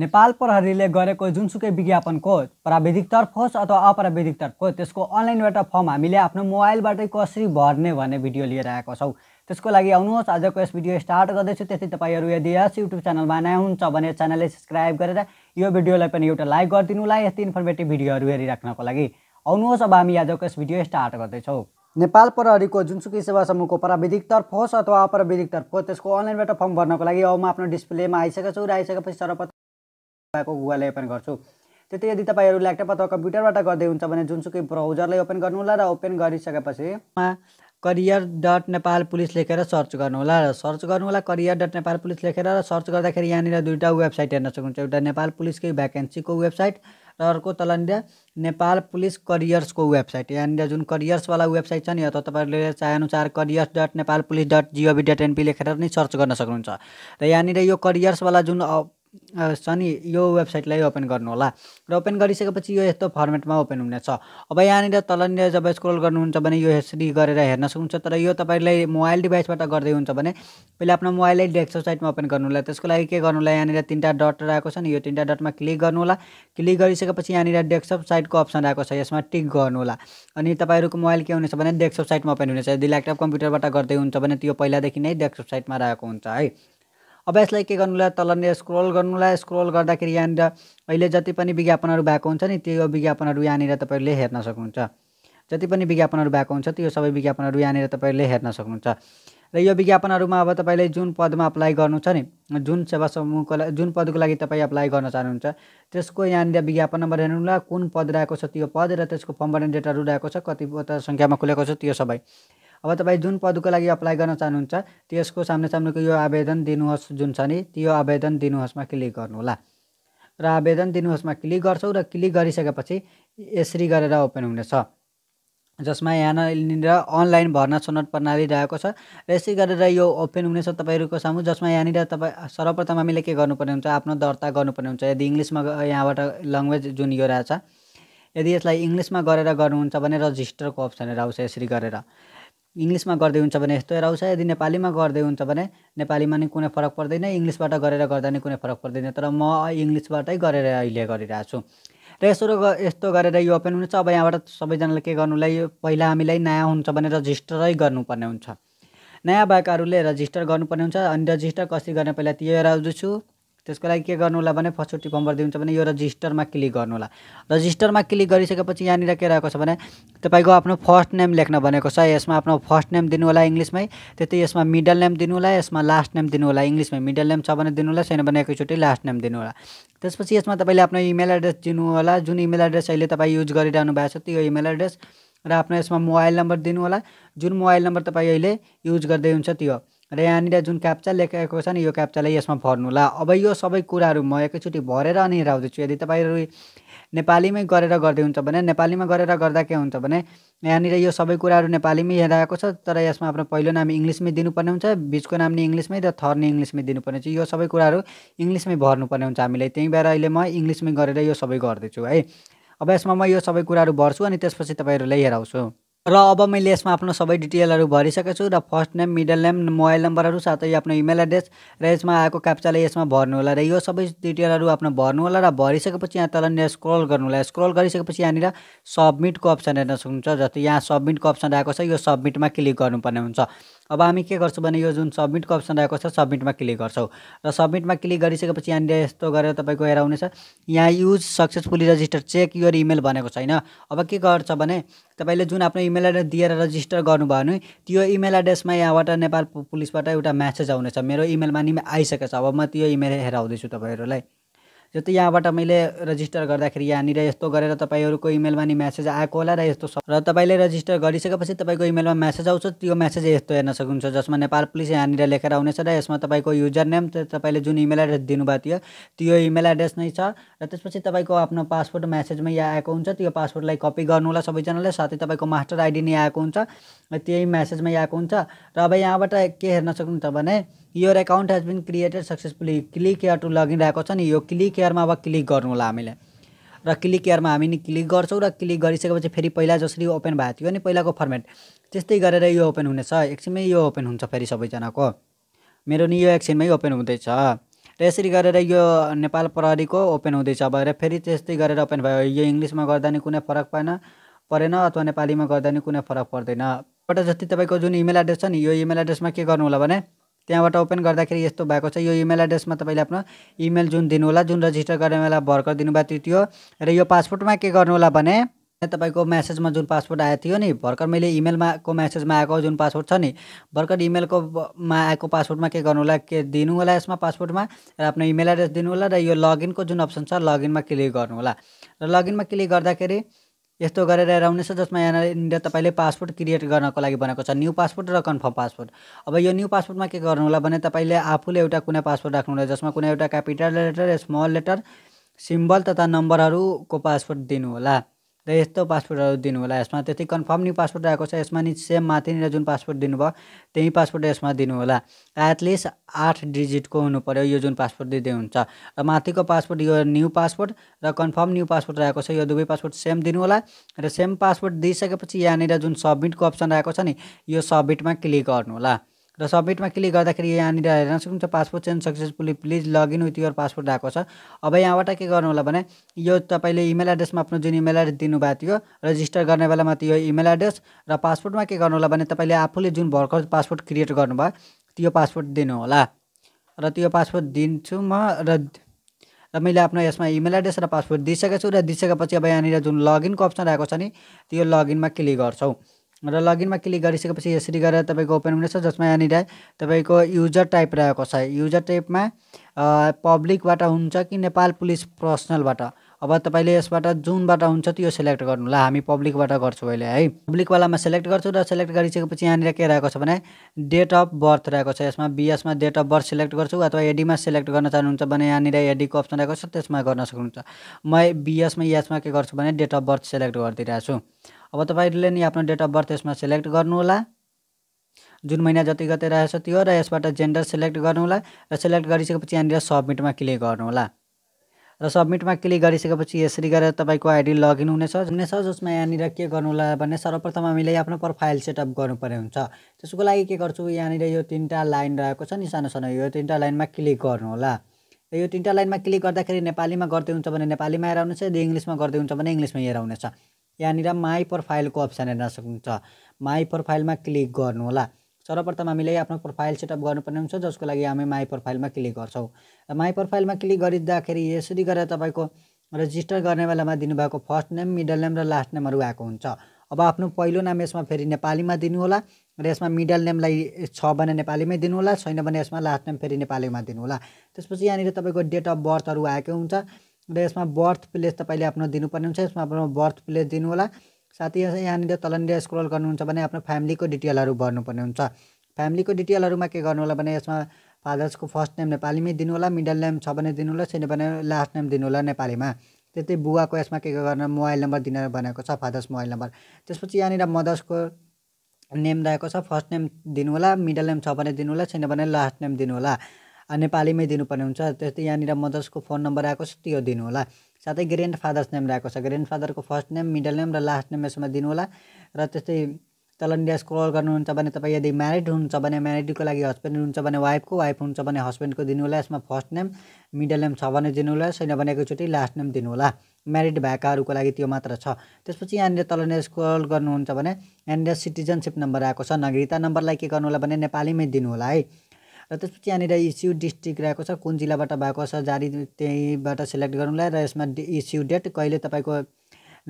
नेपाल प्रहरीले गरेको जुनसुकै विज्ञापनको प्राविधिकतर्फ होस् अथवा अप्राविधिकतर्फ होस् त्यसको अनलाइनबाट फर्म हामीले आफ्नो मोबाइलबाटै कसरी भर्ने भन्ने भिडियो लिएर आएको छौँ त्यसको लागि आउनुहोस् आजको यस भिडियो स्टार्ट गर्दैछु त्यति तपाईँहरू यदि यस युट्युब च्यानलमा नयाँ हुन्छ भने च्यानलले सब्सक्राइब गरेर यो भिडियोलाई पनि एउटा लाइक गरिदिनुलाई यस्तै इन्फर्मेटिभ भिडियोहरू हेरिराख्नको लागि आउनुहोस् अब हामी आजको यस भिडियो स्टार्ट गर्दैछौँ नेपाल प्रहरीको जुनसुकै सेवा समूहको प्राविधिकतर्फ होस् अथवा अप्राविधिकतर्फ होस् त्यसको अनलाइनबाट फर्म भर्नको लागि अब म आफ्नो डिस्प्लेमा आइसकेको छु र आइसकेपछि सर्वप्रथम को गुगललाई ओपन गर्छु त्यति यदि तपाईँहरू ल्यापटप अथवा कम्प्युटरबाट गर्दै हुन्छ भने जुनसुकै ब्राउजरलाई ओपन गर्नु होला र ओपन गरिसकेपछि करियर डट नेपाल पुलिस लेखेर सर्च गर्नु होला र सर्च गर्नु होला करियर डट नेपाल पुलिस लेखेर र सर्च गर्दाखेरि यहाँनिर दुईवटा वेबसाइट हेर्न सक्नुहुन्छ एउटा नेपाल पुलिसकै भ्याकेन्सीको वेबसाइट र अर्को तलनिर नेपाल पुलिस करियर्सको वेबसाइट यहाँनिर जुन करियर्सवाला वेबसाइट छ नि अथवा तपाईँहरूले चाहेअनुसार careers dot Nepal police dot gov dot NP लेखेर नै सर्च गर्न सक्नुहुन्छ र यहाँनिर यो करियर्सवाला जुन नि यो वेबसाइटलाई ओपन गर्नु होला र ओपन गरिसकेपछि यो यस्तो फर्मेटमा ओपन हुनेछ अब यहाँनिर तलनिर जब स्क्रोल गर्नुहुन्छ भने यो यसरी गरेर हेर्न सक्नुहुन्छ तर यो तपाईँलाई मोबाइल डिभाइसबाट गर्दै हुन्छ भने पहिला आफ्नो मोबाइललाई डेस्कटप साइटमा ओपन गर्नु होला त्यसको लागि के गर्नु होला यहाँनिर तिनवटा डट रहेको छ नि यो तिनवटा डटमा क्लिक गर्नु होला क्लिक गरिसकेपछि यहाँनिर डेस्कटप साइटको अप्सन रहेको छ यसमा टिक गर्नु होला अनि तपाईँहरूको मोबाइल के हुनेछ भने डेस्कटप साइटमा ओपन हुनेछ यदि ल्यापटप कम्प्युटरबाट गर्दै हुन्छ भने त्यो पहिलादेखि नै डेस्कटप साइटमा रहेको हुन्छ है अब यसलाई के गर्नुलाई तल स्क्रोल गर्नुलाई स्क्रोल गर्दाखेरि यहाँनिर अहिले जति पनि विज्ञापनहरू भएको हुन्छ नि त्यो विज्ञापनहरू यहाँनिर तपाईँहरूले हेर्न सक्नुहुन्छ जति पनि विज्ञापनहरू भएको हुन्छ त्यो सबै विज्ञापनहरू यहाँनिर तपाईँहरूले हेर्न सक्नुहुन्छ र यो विज्ञापनहरूमा अब तपाईँले जुन पदमा अप्लाई गर्नु छ नि जुन सेवा समूहको लागि जुन पदको लागि तपाईँ अप्लाई गर्न चाहनुहुन्छ त्यसको यहाँनिर विज्ञापन नम्बर हेर्नुलाई कुन पद रहेको छ त्यो पद र त्यसको पम्बर डेटहरू रहेको छ कति सङ्ख्यामा खुलेको छ त्यो सबै अब तपाईँ जुन पदको लागि अप्लाई गर्न चाहनुहुन्छ त्यसको सामने सामनेको यो आवेदन दिनुहोस् जुन छ नि त्यो आवेदन दिनुहोस्मा क्लिक गर्नुहोला र आवेदन दिनुहोस्मा क्लिक गर्छौँ र क्लिक गरिसकेपछि यसरी गरेर ओपन हुनेछ जसमा यहाँनिर अनलाइन भर्ना छनौट प्रणाली रहेको छ र यसै गरेर यो ओपन हुनेछ तपाईँहरूको सामु जसमा यहाँनिर तपाईँ सर्वप्रथम हामीले के गर्नुपर्ने हुन्छ आफ्नो दर्ता गर्नुपर्ने हुन्छ यदि इङ्ग्लिसमा यहाँबाट ल्याङ्ग्वेज जुन यो रहेछ यदि यसलाई इङ्ग्लिसमा गरेर गर्नुहुन्छ भने रजिस्टरको अप्सनहरू आउँछ यसरी गरेर इङ्ग्लिसमा गर्दै हुन्छ भने यस्तो आउँछ यदि नेपालीमा गर्दै हुन्छ भने नेपालीमा नि कुनै फरक पर्दैन इङ्ग्लिसबाट गरेर गर्दा नि कुनै फरक पर्दैन तर म इङ्ग्लिसबाटै गरेर अहिले गरिरहेको छु र यसो यस्तो गरेर यो ओपन हुन्छ अब यहाँबाट सबैजनाले के गर्नुलाई पहिला हामीलाई नयाँ हुन्छ भने रजिस्टरै गर्नुपर्ने हुन्छ नयाँ भएकाहरूले रजिस्टर गर्नुपर्ने हुन्छ अनि रजिस्टर कसरी गर्ने पहिला त्यो हेराउँदैछु त्यसको लागि के गर्नु होला भने फर्स्ट फर्स्टचोटि बम्बर दिनुहुन्छ भने यो रजिस्टरमा क्लिक गर्नु होला रजिस्टरमा क्लिक गरिसकेपछि यहाँनिर के रहेको छ भने तपाईँको आफ्नो फर्स्ट नेम लेख्न भनेको छ यसमा आफ्नो फर्स्ट नेम दिनु होला इङ्ग्लिसमै त्यति यसमा मिडल नेम दिनु होला यसमा लास्ट नेम दिनु होला इङ्ग्लिसमै मिडल नेम छ भने दिनु होला छैन भने एकैचोटि लास्ट नेम दिनु होला त्यसपछि यसमा तपाईँले आफ्नो इमेल एड्रेस दिनु होला जुन इमेल एड्रेस अहिले तपाईँ युज गरिरहनु भएको छ त्यो इमेल एड्रेस र आफ्नो यसमा मोबाइल नम्बर दिनु होला जुन मोबाइल नम्बर तपाईँ अहिले युज गर्दै हुन्छ त्यो र यहाँनिर जुन क्याप्चा लेखेको छ नि यो क्याप्चालाई यसमा भर्नुहोला अब यो सबै कुराहरू म एकैचोटि भरेर अनि हेराउँदैछु यदि तपाईँहरू नेपालीमै गरेर गर्दै हुन्छ भने नेपालीमा गरेर गर्दा के हुन्छ भने यहाँनिर यो सबै कुराहरू नेपालीमै हेराएको छ तर यसमा आफ्नो पहिलो नाम इङ्ग्लिसमै दिनुपर्ने हुन्छ बिचको नाम नि इङ्ग्लिसमै र थर नि इङ्ग्लिसमै दिनुपर्ने हुन्छ यो सबै कुराहरू इङ्ग्लिसमै भर्नुपर्ने हुन्छ हामीले त्यही भएर अहिले म इङ्ग्लिसमै गरेर यो सबै गर्दैछु है अब यसमा म यो सबै कुराहरू भर्छु अनि त्यसपछि तपाईँहरूलाई हेराउँछु र अब मैले यसमा आफ्नो सबै डिटेलहरू भरिसकेको छु र first name middle name mobile नम्बरहरू साथै आफ्नो इमेल एड्रेस र यसमा आएको क्याप्चालाई यसमा होला र यो सबै डिटेलहरू आफ्नो भर्नु होला र भरिसकेपछि यहाँ तल स्क्रोल होला स्क्रोल गरिसकेपछि यहाँनिर सब्मिटको अप्सन हेर्न सक्नुहुन्छ जस्तै यहाँ सब्मिटको अप्सन आएको छ यो सब्मिटमा क्लिक गर्नुपर्ने हुन्छ अब हामी के गर्छौँ भने यो जुन सब्मिटको अप्सन रहेको छ सब्मिटमा क्लिक गर्छौँ र सब्मिटमा क्लिक गरिसकेपछि यहाँनिर यस्तो गरेर तपाईँको हेर हुनेछ यहाँ user successfully register check your email भनेको छैन अब के गर्छ भने तपाईँले जुन आफ्नो इमेल एड्रेस दिएर रजिस्टर गर्नुभयो भने त्यो इमेल एड्रेसमा यहाँबाट नेपाल पुलिसबाट एउटा म्यासेज आउनेछ मेरो इमेलमा नि आइसकेको छ अब म त्यो इमेल हेराउँदैछु तपाईँहरूलाई जस्तै यहाँबाट मैले रजिस्टर गर्दाखेरि यहाँनिर यस्तो गरेर तपाईँहरूको इमेलमा नि म्यासेज आएको होला र यस्तो र तपाईँले रजिस्टर गरिसकेपछि तपाईँको इमेलमा म्यासेज आउँछ त्यो म्यासेज यस्तो हेर्न सक्नुहुन्छ जसमा नेपाल पुलिस यहाँनिर लेखेर आउनेछ र यसमा तपाईँको युजर नेम तपाईँले जुन इमेल एड्रेस दिनुभएको थियो त्यो इमेल एड्रेस नै छ र त्यसपछि तपाईँको आफ्नो पासपोर्ट म्यासेजमै यहाँ आएको हुन्छ त्यो पासपोर्टलाई कपी गर्नु होला सबैजनाले साथै तपाईँको मास्टर आइडी नै आएको हुन्छ त्यही म्यासेजमै आएको हुन्छ र अब यहाँबाट के हेर्न सक्नुहुन्छ भने your account has been created successfully click here to login रहेको छ नि यो क्लिक एयरमा अब क्लिक गर्नु होला हामीले र क्लिक एयरमा हामी नि क्लिक गर्छौँ र क्लिक गरिसकेपछि फेरि पहिला जसरी ओपन भएको थियो नि पहिलाको फर्मेट त्यस्तै गरेर यो ओपन हुनेछ एकछिनमै यो ओपन हुन्छ फेरि सबैजनाको मेरो नि यो एकछिनमै ओपन हुँदैछ र यसरी गरेर यो नेपाल प्रहरीको ओपन हुँदैछ अब र फेरि त्यस्तै गरेर ओपन भयो यो इङ्ग्लिसमा गर्दा नि कुनै फरक पाएन परेन अथवा नेपालीमा गर्दा नि कुनै फरक पर्दैन पटक जति तपाईँको जुन इमेल एड्रेस छ नि यो इमेल एड्रेसमा के गर्नु होला भने त्यहाँबाट ओपन गर्दाखेरि यस्तो भएको छ यो इमेल एड्रेसमा तपाईँले आफ्नो इमेल जुन दिनु होला जुन रजिस्टर गर्ने बेला भर्खर दिनुभएको थियो त्यो र यो पासपोर्टमा के गर्नु होला भने तपाईँको म्यासेजमा जुन पासपोर्ट आएको थियो नि भर्खर मैले इमेलमा को म्यासेजमा आएको जुन पासपोर्ट छ नि भर्खर इमेलको मा आएको पासपोर्टमा के गर्नु होला के दिनु होला यसमा पासपोर्टमा र आफ्नो इमेल एड्रेस दिनु होला र यो लगइनको जुन अप्सन छ लगइनमा क्लिक गर्नु होला र लगइनमा क्लिक गर्दाखेरि यस्तो गरेर आउनेछ जसमा यहाँनिर तपाईँले पासपोर्ट क्रिएट गर्नको लागि बनाएको छ न्यू पासपोर्ट र कन्फर्म पासपोर्ट अब यो न्यू पासपोर्टमा के गर्नु होला भने तपाईँले आफूले एउटा कुनै पासपोर्ट राख्नुहुन्छ जसमा कुनै एउटा capital letter small letter symbol तथा नम्बरहरूको पासपोर्ट दिनु होला र यस्तो पासपोर्टहरू दिनु होला यसमा त्यति कन्फर्म न्यू पासपोर्ट आएको छ यसमा नि सेम माथिनिर जुन पासपोर्ट दिनुभयो त्यही पासपोर्ट यसमा दिनु होला एटलिस्ट आठ डिजिटको हुनु पऱ्यो यो जुन पासपोर्ट दिँदै हुन्छ र माथिको पासपोर्ट यो न्यू पासपोर्ट र कन्फर्म न्यू पासपोर्ट आएको छ यो दुवै पासपोर्ट सेम दिनु होला र सेम पासपोर्ट दिइसकेपछि यहाँनिर जुन सब्मिटको अप्सन आएको छ नि यो सब्मिटमा क्लिक गर्नु होला र सब्मिटमा क्लिक गर्दाखेरि यहाँनिर हेर्न सक्नुहुन्छ password change successfully please login with your password आएको छ अब यहाँबाट के गर्नु होला भने यो तपाईँले इमेल एड्रेसमा आफ्नो जुन इमेल एड्रेस दिनुभएको थियो रजिस्टर गर्ने बेलामा त्यो इमेल एड्रेस र पासपोर्टमा के गर्नु होला भने तपाईँले आफूले जुन भर्खर पासपोर्ट क्रिएट गर्नुभयो त्यो पासपोर्ट होला र त्यो पासपोर्ट दिन्छु म र र मैले आफ्नो यसमा इमेल एड्रेस र पासपोर्ट दिइसकेको छु र दिइसकेपछि अब यहाँनिर जुन लगइनको अप्सन आएको छ नि त्यो लगइनमा क्लिक गर्छौँ र लगइनमा क्लिक गरिसकेपछि यसरी गरेर तपाईँको ओपन हुनेछ जसमा यहाँनिर तपाईँको युजर टाइप रहेको छ युजर टाइपमा पब्लिकबाट हुन्छ कि नेपाल पुलिस पर्सनलबाट अब तपाईँले यसबाट जुनबाट हुन्छ त्यो सेलेक्ट गर्नु होला हामी पब्लिकबाट गर्छौँ अहिले है पब्लिकवालामा सेलेक्ट गर्छु र सेलेक्ट गरिसकेपछि यहाँनिर के रहेको छ भने डेट अफ बर्थ रहेको छ यसमा बिएसमा डेट अफ बर्थ सेलेक्ट गर्छु अथवा एडीमा सेलेक्ट गर्न चाहनुहुन्छ भने यहाँनिर एडीको अप्सन रहेको छ त्यसमा गर्न सक्नुहुन्छ म बिएसमा यसमा e के गर्छु भने डेट अफ बर्थ सेलेक्ट गरिदिइरहेछु अब तपाईँले नि आफ्नो डेट अफ बर्थ यसमा सेलेक्ट गर्नुहोला जुन महिना जति गते रहेछ त्यो र यसबाट जेन्डर सेलेक्ट गर्नुहोला र सेलेक्ट गरिसकेपछि यहाँनिर सब्मिटमा क्लिक गर्नुहोला र सब्मिटमा क्लिक गरिसकेपछि यसरी गरेर तपाईँको आइडी लगइन हुनेछ हुनेछ जसमा यहाँनिर के गर्नु होला भने सर्वप्रथम हामीले आफ्नो प्रोफाइल सेटअप गर्नुपर्ने हुन्छ त्यसको लागि के गर्छु यहाँनिर यो तिनवटा लाइन रहेको छ नि सानो सानो यो तिनवटा लाइनमा क्लिक गर्नु होला यो तिनवटा लाइनमा क्लिक गर्दाखेरि नेपालीमा गर्दै हुन्छ भने नेपालीमा हेर आउनेछ यदि इङ्ग्लिसमा गर्दै हुन्छ भने इङ्ग्लिसमा हेर आउनेछ यहाँनिर माई प्रोफाइलको अप्सन हेर्न सक्नुहुन्छ माई प्रोफाइलमा क्लिक गर्नु होला सर्वप्रथम हामीले आफ्नो प्रोफाइल सेटअप गर्नुपर्ने हुन्छ जसको लागि हामी माई प्रोफाइलमा क्लिक गर्छौँ र माई प्रोफाइलमा क्लिक गरिँदाखेरि यसरी गरेर तपाईँको रेजिस्टर गर्ने बेलामा दिनुभएको फर्स्ट नेम मिडल नेम र लास्ट नेमहरू आएको हुन्छ अब आफ्नो पहिलो नाम यसमा फेरि नेपालीमा दिनुहोला र यसमा मिडल नेमलाई छ भने नेपालीमै दिनुहोला छैन भने यसमा लास्ट नेम फेरि नेपालीमा दिनुहोला त्यसपछि यहाँनिर तपाईँको डेट अफ बर्थहरू आएको हुन्छ र यसमा बर्थ प्लेस तपाईँले आफ्नो दिनुपर्ने हुन्छ यसमा आफ्नो बर्थ प्लेस दिनुहोला साथी यहाँनिर तलनिर स्क्रोल गर्नुहुन्छ भने आफ्नो फ्यामिलीको डिटेलहरू भर्नुपर्ने हुन्छ फ्यामिलीको डिटेलहरूमा के गर्नु होला भने यसमा फादर्सको फर्स्ट नेम नेपालीमै दिनु होला मिडल नेम छ भने दिनु होला छैन भने लास्ट नेम दिनु होला नेपालीमा त्यस्तै बुवाको यसमा के के गर्न मोबाइल नम्बर दिने भनेको छ फादर्स मोबाइल नम्बर त्यसपछि यहाँनिर मदर्सको नेम रहेको छ फर्स्ट नेम दिनु होला मिडल नेम छ भने दिनु होला छैन भने लास्ट नेम दिनु होला नेपालीमै दिनुपर्ने हुन्छ त्यस्तै यहाँनिर मदर्सको फोन नम्बर आएको छ त्यो दिनु होला साथै ग्रेन्ड फादर्स नेम रहेको छ ग्रेन्ड फादरको फर्स्ट नेम मिडल नेम र लास्ट नेम यसमा दिनुहोला र त्यस्तै तल इन्डिया स्क्रोल गर्नुहुन्छ भने तपाईँ यदि म्यारिड हुनुहुन्छ भने म्यारिडको लागि हस्बेन्ड हुनुहुन्छ भने वाइफको वाइफ हुन्छ भने हस्बेन्डको दिनुहोला यसमा फर्स्ट नेम मिडल नेम छ भने दिनुहोला छैन भने एकचोटि लास्ट नेम दिनु होला म्यारिड भएकाहरूको लागि त्यो मात्र छ त्यसपछि यहाँनिर इन्डिया स्क्रोल गर्नुहुन्छ भने यहाँनिर सिटिजनसिप नम्बर आएको छ नागरिकता नम्बरलाई के गर्नु होला भने नेपालीमै दिनुहोला है र त्यसपछि यहाँनिर इस्यु डिस्ट्रिक्ट रहेको छ कुन जिल्लाबाट भएको छ जारी त्यहीँबाट सेलेक्ट गर्नुलाई र यसमा इस्यु डेट कहिले तपाईँको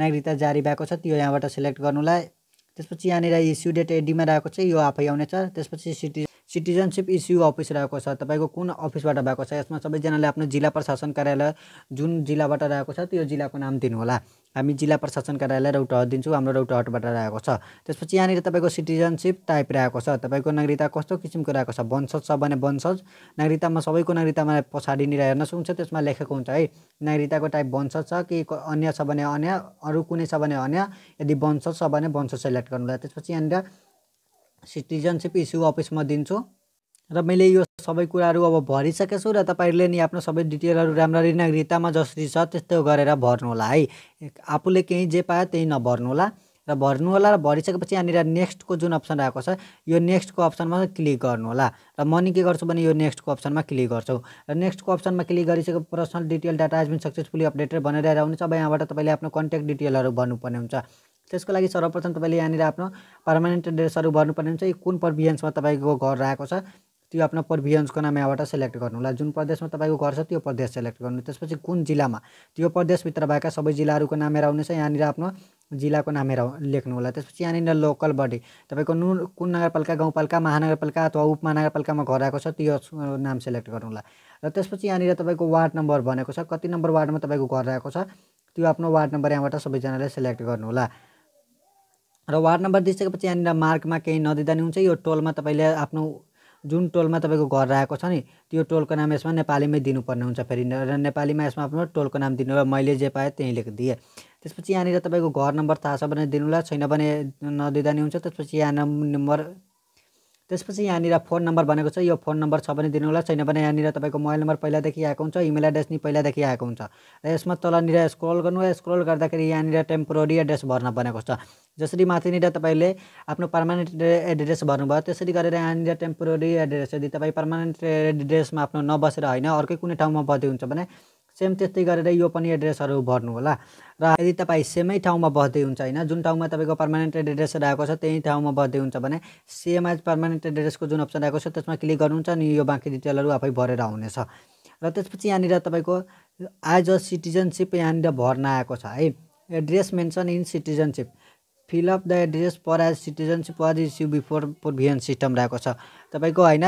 नागरिकता जारी भएको छ त्यो यहाँबाट सेलेक्ट गर्नुलाई त्यसपछि यहाँनिर इस्यु डेट एडीमा रहेको छ यो आफै आउनेछ त्यसपछि सिटी सिटिजनसिप इस्यु अफिस रहेको छ तपाईँको कुन अफिसबाट भएको छ यसमा सबैजनाले आफ्नो जिल्ला प्रशासन कार्यालय जुन जिल्लाबाट रहेको छ त्यो जिल्लाको नाम दिनुहोला हामी जिल्ला प्रशासन कार्यालय रौटहट दिन्छौँ हाम्रो रौटहटबाट रहेको छ त्यसपछि यहाँनिर तपाईँको सिटिजनसिप टाइप रहेको छ तपाईँको नागरिकता कस्तो किसिमको रहेको छ वंशज छ भने वंशज नागरिकतामा सबैको नागरिकतामा पछाडि निर हेर्न सक्छ त्यसमा लेखेको हुन्छ है नागरिकताको टाइप वंशज छ कि अन्य छ भने अन्य अरू कुनै छ भने अन्य यदि वंशज छ भने वंशज सेलेक्ट गर्नुलाई त्यसपछि यहाँनिर सिटिजनसिप इस्यु अफिसमा दिन्छु र मैले यो सबै कुराहरू अब भरिसकेको छु र तपाईँहरूले नि आफ्नो सबै डिटेलहरू राम्ररी नागरिकतामा जसरी छ त्यस्तो गरेर भर्नु होला है आफूले केही जे पायो त्यही नभर्नु होला र भर्नु होला र भरिसकेपछि यहाँनिर नेक्स्टको जुन अप्सन आएको छ यो नेक्स्टको अप्सनमा क्लिक गर्नु होला र म नि के गर्छु भने यो नेक्स्टको अप्सनमा क्लिक गर्छु र नेक्स्टको अप्सनमा क्लिक गरिसकेपछि personal detail data has been successfully updated भनेर आएर अब यहाँबाट तपाईँले आफ्नो कन्ट्याक्ट डिटेलहरू भन्नुपर्ने हुन्छ त्यसको लागि सर्वप्रथम तपाईँले यहाँनिर आफ्नो पर्मानेन्ट एड्रेसहरू भर्नुपर्ने हुन्छ यो कुन प्रभिजन्समा तपाईँको घर रहेको छ त्यो आफ्नो प्रभिजन्सको नाम यहाँबाट सेलेक्ट गर्नुहोला जुन प्रदेशमा तपाईँको घर छ त्यो प्रदेश सेलेक्ट गर्नु त्यसपछि कुन जिल्लामा त्यो प्रदेशभित्र भएका सबै जिल्लाहरूको नाम हेर आउनेछ यहाँनिर आफ्नो जिल्लाको नाम हेर लेख्नु होला त्यसपछि यहाँनिर लोकल बडी तपाईँको नु कुन नगरपालिका गाउँपालिका महानगरपालिका अथवा उपमहानगरपालिकामा घर आएको छ त्यो नाम सेलेक्ट गर्नु होला र त्यसपछि यहाँनिर तपाईँको वार्ड नम्बर भनेको छ कति नम्बर वार्डमा तपाईँको घर रहेको छ त्यो आफ्नो वार्ड नम्बर यहाँबाट सबैजनाले सेलेक्ट गर्नु होला र वार्ड नम्बर दिइसकेपछि यहाँनिर मार्कमा केही नदिँदा नि हुन्छ यो टोलमा तपाईँले आफ्नो जुन टोलमा तपाईँको घर रहेको छ नि त्यो टोलको नाम यसमा नेपालीमै दिनुपर्ने हुन्छ फेरि र नेपालीमा यसमा आफ्नो टोलको नाम दिनु र मैले जे पाएँ त्यहीँ दिएँ त्यसपछि यहाँनिर तपाईँको घर नम्बर थाहा छ भने दिनुलाई छैन भने नदिँदा नि हुन्छ त्यसपछि यहाँ नम्बर त्यसपछि यहाँनिर फोन नम्बर भनेको छ यो फोन नम्बर छ भने दिनु होला छैन भने यहाँनिर तपाईँको मोबाइल नम्बर पहिलादेखि आएको हुन्छ इमेल एड्रेस नि पहिलादेखि आएको हुन्छ र यसमा तलनिर स्क्रोल गर्नु स्क्रोल गर्दाखेरि यहाँनिर टेम्पोरेरी एड्रेस भर्न भनेको छ जसरी माथिनिर तपाईँले आफ्नो पर्मानेन्ट एड्रेस भर्नुभयो त्यसरी गरेर यहाँनिर टेम्पोरेरी एड्रेस यदि तपाईँ पर्मानेन्ट एड्रेसमा आफ्नो नबसेर होइन अर्कै कुनै ठाउँमा बदी हुन्छ भने सेम त्यस्तै गरेर यो पनि एड्रेसहरू भर्नु होला र यदि तपाईँ सेमै ठाउँमा बस्दै हुन्छ होइन जुन ठाउँमा तपाईँको पर्मानेन्ट एड्रेस आएको छ त्यही ठाउँमा बस्दै हुन्छ भने सेम एज पर्मानेन्ट एड्रेसको जुन अप्सन आएको छ त्यसमा क्लिक गर्नुहुन्छ अनि यो बाँकी डिटेलहरू आफै भरेर आउनेछ र त्यसपछि यहाँनिर तपाईँको एज अ सिटिजनसिप यहाँनिर भर्न आएको छ है address mention in citizenship of the address per as citizenship were issue before provision system रहेको छ तपाईँको होइन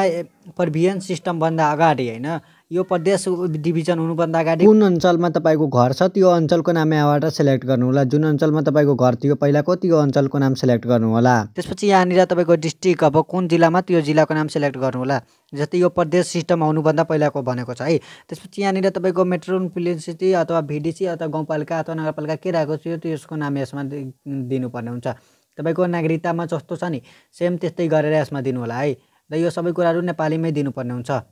प्रोभिजन सिस्टमभन्दा अगाडि होइन यो प्रदेश डिभिजन हुनुभन्दा अगाडि कुन अञ्चलमा तपाईँको घर छ त्यो अञ्चलको नाम यहाँबाट सेलेक्ट गर्नु होला जुन अञ्चलमा तपाईँको घर थियो पहिलाको त्यो अञ्चलको नाम सेलेक्ट गर्नु होला त्यसपछि यहाँनिर तपाईँको डिस्ट्रिक्ट अब कुन जिल्लामा त्यो जिल्लाको नाम सेलेक्ट गर्नु होला जस्तै यो प्रदेश सिस्टम आउनुभन्दा पहिलाको भनेको छ है त्यसपछि यहाँनिर तपाईँको मेट्रोपोलिसिटी अथवा भिडिसी अथवा गाउँपालिका अथवा नगरपालिका के रहेको थियो त्यसको नाम यसमा दिनुपर्ने हुन्छ तपाईँको नागरिकतामा जस्तो छ नि सेम त्यस्तै गरेर यसमा दिनु होला है र यो सबै कुराहरू नेपालीमै दिनुपर्ने हुन्छ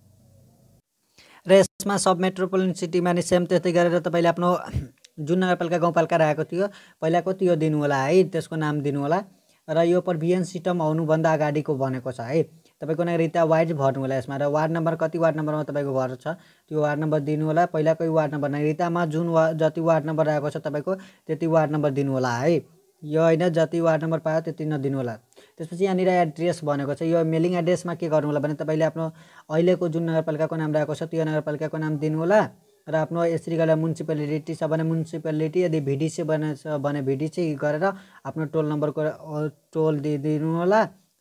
र यसमा सब मेट्रोपोलिटन सिटीमा नि सेम त्यस्तै गरेर तपाईँले आफ्नो जुन नगरपालिका गाउँपालिका राखेको थियो पहिलाको त्यो दिनु होला है त्यसको नाम दिनु होला र यो पर बिएन सिस्टम आउनुभन्दा अगाडिको भनेको छ है तपाईँको नागरिकता वाइज भर्नु होला यसमा र वार्ड नम्बर कति वार्ड नम्बरमा तपाईँको घर छ त्यो वार्ड नम्बर दिनु होला पहिलाकै वार्ड नम्बर नागरिकतामा जुन वा जति वार्ड नम्बर आएको छ तपाईँको त्यति वार्ड नम्बर दिनुहोला है यो होइन जति वार्ड नम्बर पायो त्यति नदिनु होला त्यसपछि यहाँनिर एड्रेस भनेको छ यो मेलिङ एड्रेसमा के गर्नु होला भने तपाईँले आफ्नो अहिलेको जुन नगरपालिकाको नाम रहेको छ त्यो नगरपालिकाको नाम दिनुहोला र आफ्नो यसरी गरेर म्युनिसिपालिटी छ भने म्युनिसिपालिटी यदि भिडिसी छ भने भिडिसी गरेर आफ्नो टोल नम्बरको टोल दिइदिनु होला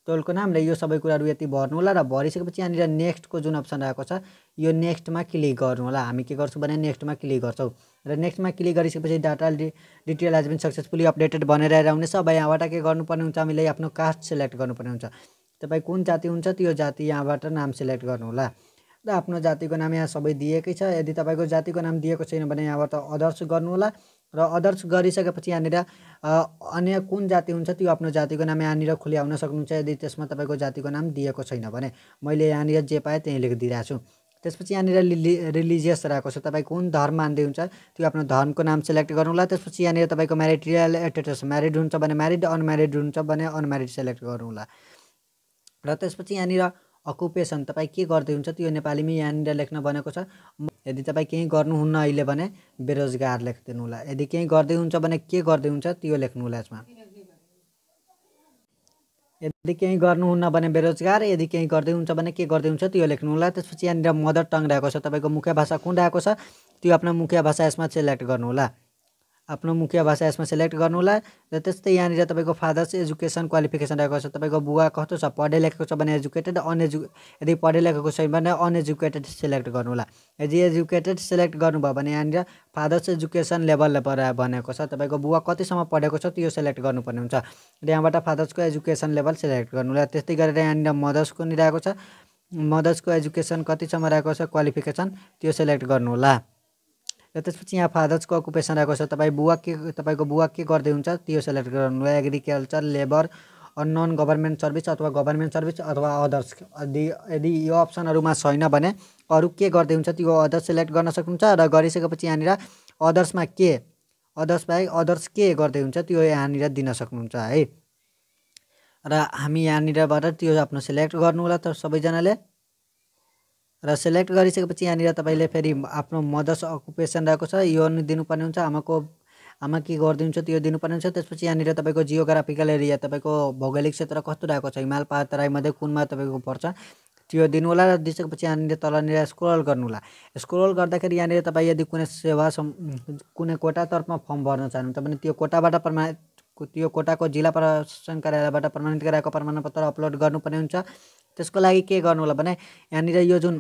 टोलको नामले यो सबै कुराहरू यति भर्नु होला र भरिसकेपछि यहाँनिर नेक्स्टको जुन अप्सन रहेको छ यो नेक्स्टमा क्लिक गर्नु होला हामी के गर्छौँ भने नेक्स्टमा क्लिक गर्छौँ र नेक्स्टमा क्लिक गरिसकेपछि डाटा डि डिटेल आज पनि सक्सेसफुली अपडेटेड भनेर आएर आउनेछ अब यहाँबाट के गर्नुपर्ने हुन्छ हामीले आफ्नो कास्ट सेलेक्ट गर्नुपर्ने हुन्छ तपाईँ कुन जाति हुन्छ त्यो जाति यहाँबाट नाम सेलेक्ट गर्नु होला र आफ्नो जातिको नाम यहाँ सबै दिएकै छ यदि तपाईँको जातिको नाम दिएको छैन भने यहाँबाट अदर्स गर्नुहोला र अदर्स गरिसकेपछि यहाँनिर अन्य कुन जाति हुन्छ त्यो आफ्नो जातिको नाम यहाँनिर खुल्याउन सक्नुहुन्छ यदि त्यसमा तपाईँको जातिको नाम दिएको छैन भने मैले यहाँनिर जे पाएँ त्यहीँ लेखिदिइरहेको छु त्यसपछि यहाँनिर रिलि रिलिजियस रहेको छ तपाईँ कुन धर्म मान्दै हुन्छ त्यो आफ्नो धर्मको नाम सेलेक्ट गर्नु होला त्यसपछि यहाँनिर तपाईँको म्यारिटेरियल स्टेटस म्यारिड हुन्छ भने म्यारिड अनम्यारिड हुन्छ भने अनम्यारिड सेलेक्ट गर्नु होला र त्यसपछि यहाँनिर अकुपेसन तपाईँ के गर्दै हुन्छ त्यो नेपालीमै यहाँनिर लेख्न भनेको छ यदि तपाईँ केही गर्नुहुन्न अहिले भने बेरोजगार लेखिदिनु होला यदि केही गर्दै हुन्छ भने के गर्दै हुन्छ त्यो लेख्नु होला यसमा यदि केही गर्नुहुन्न भने बेरोजगार यदि केही गर्दै हुन्छ भने के गर्दै हुन्छ त्यो लेख्नु होला त्यसपछि यहाँनिर मदर टङ रहेको छ तपाईँको मुख्य भाषा कुन रहेको छ त्यो आफ्नो मुख्य भाषा यसमा सेलेक्ट गर्नु होला आफ्नो मुख्य भाषा यसमा सेलेक्ट गर्नु होला र त्यस्तै यहाँनिर तपाईँको फादर्स एजुकेसन क्वालिफिकेसन रहेको छ तपाईँको बुवा कस्तो छ पढे लेखेको छ भने एजुकेटेड अनएजु यदि पढे लेखेको छैन भने अनएजुकेटेड सेलेक्ट गर्नु होला यदि एजुकेटेड सेलेक्ट गर्नुभयो भने यहाँनिर फादर्स एजुकेसन लेभलले पर भनेको छ तपाईँको बुवा कतिसम्म पढेको छ त्यो सेलेक्ट गर्नुपर्ने हुन्छ र यहाँबाट फादर्सको एजुकेसन लेभल सेलेक्ट गर्नु होला त्यस्तै गरेर यहाँनिर मदर्सको नि रहेको छ मदर्सको एजुकेसन कतिसम्म रहेको छ क्वालिफिकेसन त्यो सेलेक्ट गर्नु होला र त्यसपछि यहाँ फादर्सको अकुपेसन रहेको छ तपाईँ बुवा के तपाईँको बुवा के गर्दै हुन्छ त्यो सेलेक्ट गर्नु agriculture labour non government service अथवा गभर्मेन्ट सर्भिस अथवा अदर्स यदि यदि यो अप्सनहरूमा छैन भने अरू के गर्दै हुन्छ त्यो अदर्स सेलेक्ट गर्न सक्नुहुन्छ र गरिसकेपछि यहाँनिर अदर्समा के अदर्स बाहेक अदर्स के गर्दै हुन्छ त्यो यहाँनिर दिन सक्नुहुन्छ है र हामी यहाँनिरबाट त्यो आफ्नो सेलेक्ट गर्नु होला त सबैजनाले र सेलेक्ट गरिसकेपछि यहाँनिर तपाईँले फेरि आफ्नो मदर्स अकुपेसन रहेको छ यो दिनुपर्ने हुन्छ आमाको आमा के गरिदिन्छ त्यो दिनुपर्ने हुन्छ त्यसपछि यहाँनिर तपाईँको जियोग्राफिकल एरिया तपाईँको भौगोलिक क्षेत्र कस्तो रहेको छ हिमाल पहाड तराईमध्ये कुनमा तपाईँको पर्छ त्यो दिनुहोला र दिइसकेपछि यहाँनिर तलनिर स्क्रोल गर्नुहोला स्क्रोल गर्दाखेरि यहाँनिर तपाईँ यदि कुनै सेवा सम् कुनै कोटातर्फमा फर्म भर्न चाहनुहुन्छ भने त्यो कोटाबाट प्रमाणित त्यो कोटाको जिल्ला प्रशासन कार्यालयबाट प्रमाणित गराएको प्रमाणपत्र अपलोड गर्नुपर्ने हुन्छ त्यसको लागि के गर्नु होला भने यहाँनिर यो जुन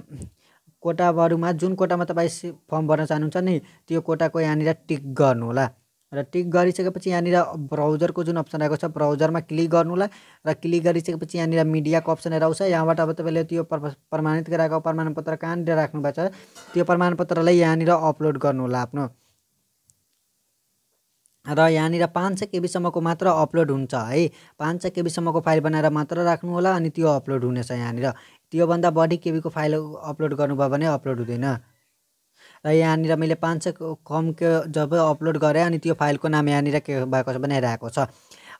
कोटाहरूमा जुन कोटामा तपाईँ फर्म भर्न चाहनुहुन्छ नि त्यो कोटाको यहाँनिर टिक गर्नु होला र टिक गरिसकेपछि यहाँनिर ब्राउजरको जुन अप्सन आएको छ ब्राउजरमा क्लिक गर्नुहोला र क्लिक गरिसकेपछि यहाँनिर मिडियाको अप्सनहरू आउँछ यहाँबाट अब तपाईँले त्यो प्रमाणित गराएको प्रमाणपत्र कहाँनिर राख्नु भएको छ त्यो प्रमाणपत्रलाई यहाँनिर अपलोड गर्नु होला आफ्नो र यहाँनिर पाँच सय केबीसम्मको मात्र अपलोड हुन्छ है पाँच सय केबीसम्मको फाइल बनाएर मात्र राख्नु होला अनि त्यो अपलोड हुनेछ यहाँनिर त्योभन्दा बढी केबीको फाइल अपलोड गर्नुभयो भने अपलोड हुँदैन र यहाँनिर मैले पाँच सय कमको जब अपलोड गरेँ अनि त्यो फाइलको नाम यहाँनिर के भएको छ भने आएको छ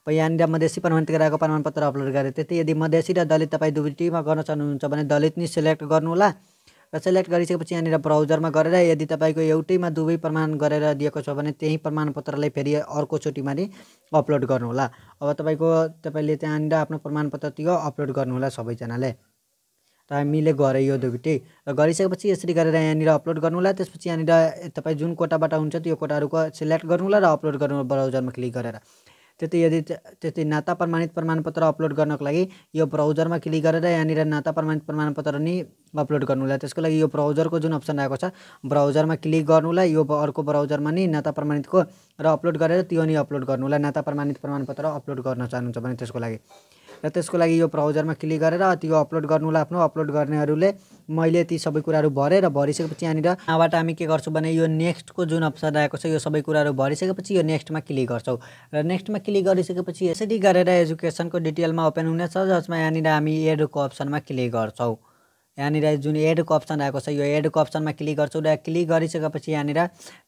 अब यहाँनिर मधेसी गराएको प्रमाणपत्र अपलोड गरेँ त्यति यदि मधेसी र दलित तपाईँ टीमा गर्न चाहनुहुन्छ भने दलित नि सेलेक्ट गर्नुहोला र सेलेक्ट गरिसकेपछि यहाँनिर ब्राउजरमा गरेर यदि तपाईँको एउटैमा दुवै प्रमाण गरेर दिएको छ भने त्यही प्रमाणपत्रलाई फेरि अर्कोचोटिमा नि अपलोड गर्नुहोला अब तपाईँको तपाईँले त्यहाँनिर आफ्नो प्रमाणपत्र दियो अपलोड गर्नुहोला सबैजनाले र हामीले गरेँ यो दुईवटै र गरिसकेपछि यसरी गरेर यहाँनिर अपलोड गर्नु होला त्यसपछि यहाँनिर तपाईँ जुन कोटाबाट हुन्छ त्यो कोटाहरूको सेलेक्ट होला र अपलोड गर्नु ब्राउजरमा क्लिक गरेर त्यति यदि त्यति नाता प्रमाणित प्रमाणपत्र अपलोड गर्नको लागि यो ब्राउजरमा क्लिक गरेर यहाँनिर नाता प्रमाणित प्रमाणपत्र नि अपलोड गर्नुलाई त्यसको लागि यो ब्राउजरको जुन अप्सन आएको छ ब्राउजरमा क्लिक गर्नुलाई यो अर्को ब्राउजरमा नि नाता प्रमाणितको र अपलोड गरेर त्यो नि अपलोड गर्नुलाई नाता प्रमाणित प्रमाणपत्र अपलोड गर्न चाहनुहुन्छ भने त्यसको लागि र त्यसको लागि यो ब्राउजरमा क्लिक गरेर त्यो अपलोड गर्नुलाई आफ्नो अपलोड गर्नेहरूले मैले ती सबै कुराहरू र भरिसकेपछि यहाँनिर यहाँबाट हामी के गर्छौँ भने यो नेक्स्टको जुन अप्सन आएको छ यो सबै कुराहरू भरिसकेपछि यो नेक्स्टमा क्लिक गर्छौँ र नेक्स्टमा क्लिक गरिसकेपछि यसरी गरेर एजुकेसनको डिटेलमा ओपन हुनेछ जसमा यहाँनिर हामी एडको अप्सनमा क्लिक गर्छौँ यहाँनिर जुन एडको अप्सन आएको छ यो एडको अप्सनमा क्लिक गर्छौँ र क्लिक गरिसकेपछि यहाँनिर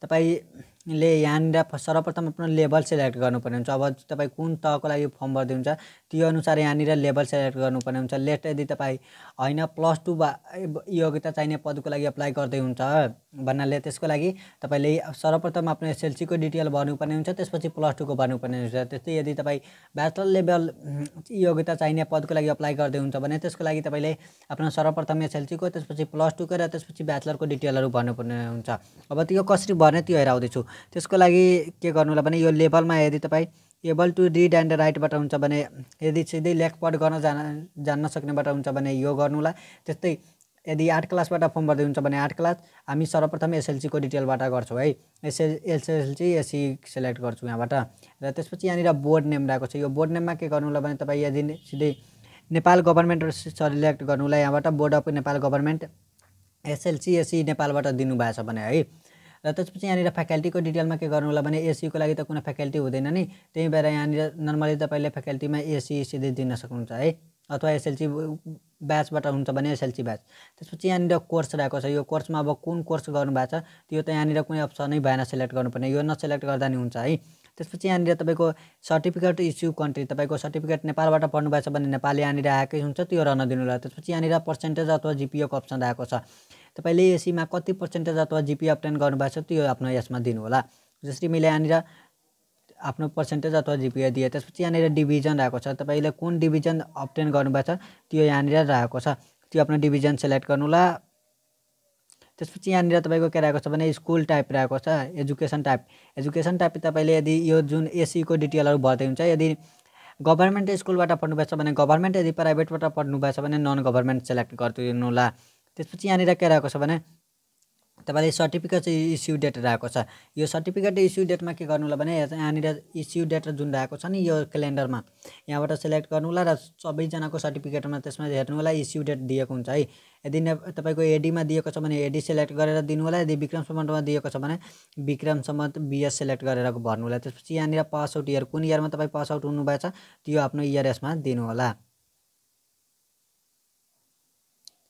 तपाईँ ले यहाँनिर सर्वप्रथम आफ्नो लेभल सेलेक्ट गर्नुपर्ने हुन्छ अब तपाईँ कुन तहको लागि फर्म भर्दै हुन्छ त्यो अनुसार यहाँनिर लेभल सेलेक्ट गर्नुपर्ने हुन्छ लेट यदि तपाईँ होइन प्लस टू वा योग्यता चाहिने पदको लागि एप्लाई गर्दै हुन्छ भन्नाले त्यसको लागि तपाईँले सर्वप्रथम आफ्नो एसएलसीको डिटेल भर्नुपर्ने हुन्छ त्यसपछि प्लस टूको भर्नुपर्ने हुन्छ त्यस्तै यदि तपाईँ ब्याचलर लेभल योग्यता चाहिने पदको लागि अप्लाई गर्दै हुन्छ भने त्यसको लागि तपाईँले आफ्नो सर्वप्रथम एसएलसीको त्यसपछि प्लस टूको र त्यसपछि ब्याचलरको डिटेलहरू भर्नुपर्ने हुन्छ अब त्यो कसरी भर्ने त्यो हेराउँदैछु त्यसको लागि के गर्नु होला भने यो लेभलमा यदि तपाईँ एबल टु रिड एन्ड राइटबाट हुन्छ भने यदि सिधै पढ गर्न जान जान्न सक्नेबाट हुन्छ भने यो गर्नु होला त्यस्तै यदि आर्ट क्लासबाट फर्म भर्दै हुन्छ भने आर्ट क्लास हामी सर्वप्रथम एसएलसीको डिटेलबाट गर्छौँ है एसएल एसएलसी एससी सेलेक्ट गर्छौँ यहाँबाट र त्यसपछि यहाँनिर बोर्ड नेम रहेको छ यो बोर्ड नेममा के गर्नु होला भने तपाईँ यदि सिधै नेपाल गभर्मेन्ट सेलेक्ट गर्नुलाई यहाँबाट board of Nepal government SLC SC नेपालबाट दिनुभएछ भने है र त्यसपछि यहाँनिर फ्याकल्टीको डिटेलमा के गर्नु होला भने एसीको लागि त कुनै फ्याकल्टी हुँदैन नि त्यही भएर यहाँनिर नर्मली तपाईँले फ्याकल्टीमा एसी सिधै दिन सक्नुहुन्छ है अथवा एसएलसी ब्याचबाट हुन्छ भने एसएलसी ब्याच त्यसपछि यहाँनिर कोर्स रहेको छ यो कोर्समा अब कुन कोर्स गर्नुभएको छ त्यो त यहाँनिर कुनै अप्सनै भएन सेलेक्ट गर्नुपर्ने यो नसेलेक्ट गर्दा नि हुन्छ है त्यसपछि यहाँनिर तपाईँको सर्टिफिकेट इस्यु कन्ट्री तपाईँको सर्टिफिकेट नेपालबाट छ भने नेपाली यहाँनिर आएकै हुन्छ त्यो रहन दिनु होला त्यसपछि यहाँनिर पर्सेन्टेज अथवा जिपिओको अप्सन आएको छ तपाईँले एसीमा कति पर्सेन्टेज अथवा जिपी अप्टेन गर्नुभएको छ त्यो आफ्नो यसमा दिनु होला जसरी मैले यहाँनिर आफ्नो पर्सेन्टेज अथवा जिपिए दिएँ त्यसपछि यहाँनिर डिभिजन रहेको छ तपाईँले कुन डिभिजन अप्टेन गर्नुभएको छ त्यो यहाँनिर रहेको छ त्यो आफ्नो डिभिजन सेलेक्ट होला त्यसपछि यहाँनिर तपाईँको के रहेको छ भने स्कुल टाइप रहेको छ एजुकेसन टाइप एजुकेसन टाइप तपाईँले यदि यो जुन एसीको e डिटेलहरू भर्दै हुन्छ यदि गभर्मेन्ट स्कुलबाट पढ्नुभएको छ भने गभर्मेन्ट यदि प्राइभेटबाट पढ्नुभएछ भने नन गभर्मेन्ट सेलेक्ट होला त्यसपछि यहाँनिर के रहेको छ भने तपाईँले सर्टिफिकेट चाहिँ इस्यु डेट रहेको छ यो सर्टिफिकेट इस्यु डेटमा के गर्नु होला भने यहाँनिर इस्यु डेट जुन रहेको छ नि यो क्यालेन्डरमा यहाँबाट सेलेक्ट गर्नु होला र सबैजनाको सर्टिफिकेटमा त्यसमा हेर्नु होला इस्यु डेट दिएको हुन्छ है यदि तपाईँको एडीमा दिएको छ भने एडी सेलेक्ट गरेर दिनु होला यदि विक्रम सम्बन्धमा दिएको छ भने विक्रम सम्बन्ध बिएस सेलेक्ट गरेर भर्नु होला त्यसपछि यहाँनिर पास आउट इयर कुन इयरमा तपाईँ पास आउट हुनुभएछ त्यो आफ्नो इयर यसमा दिनु होला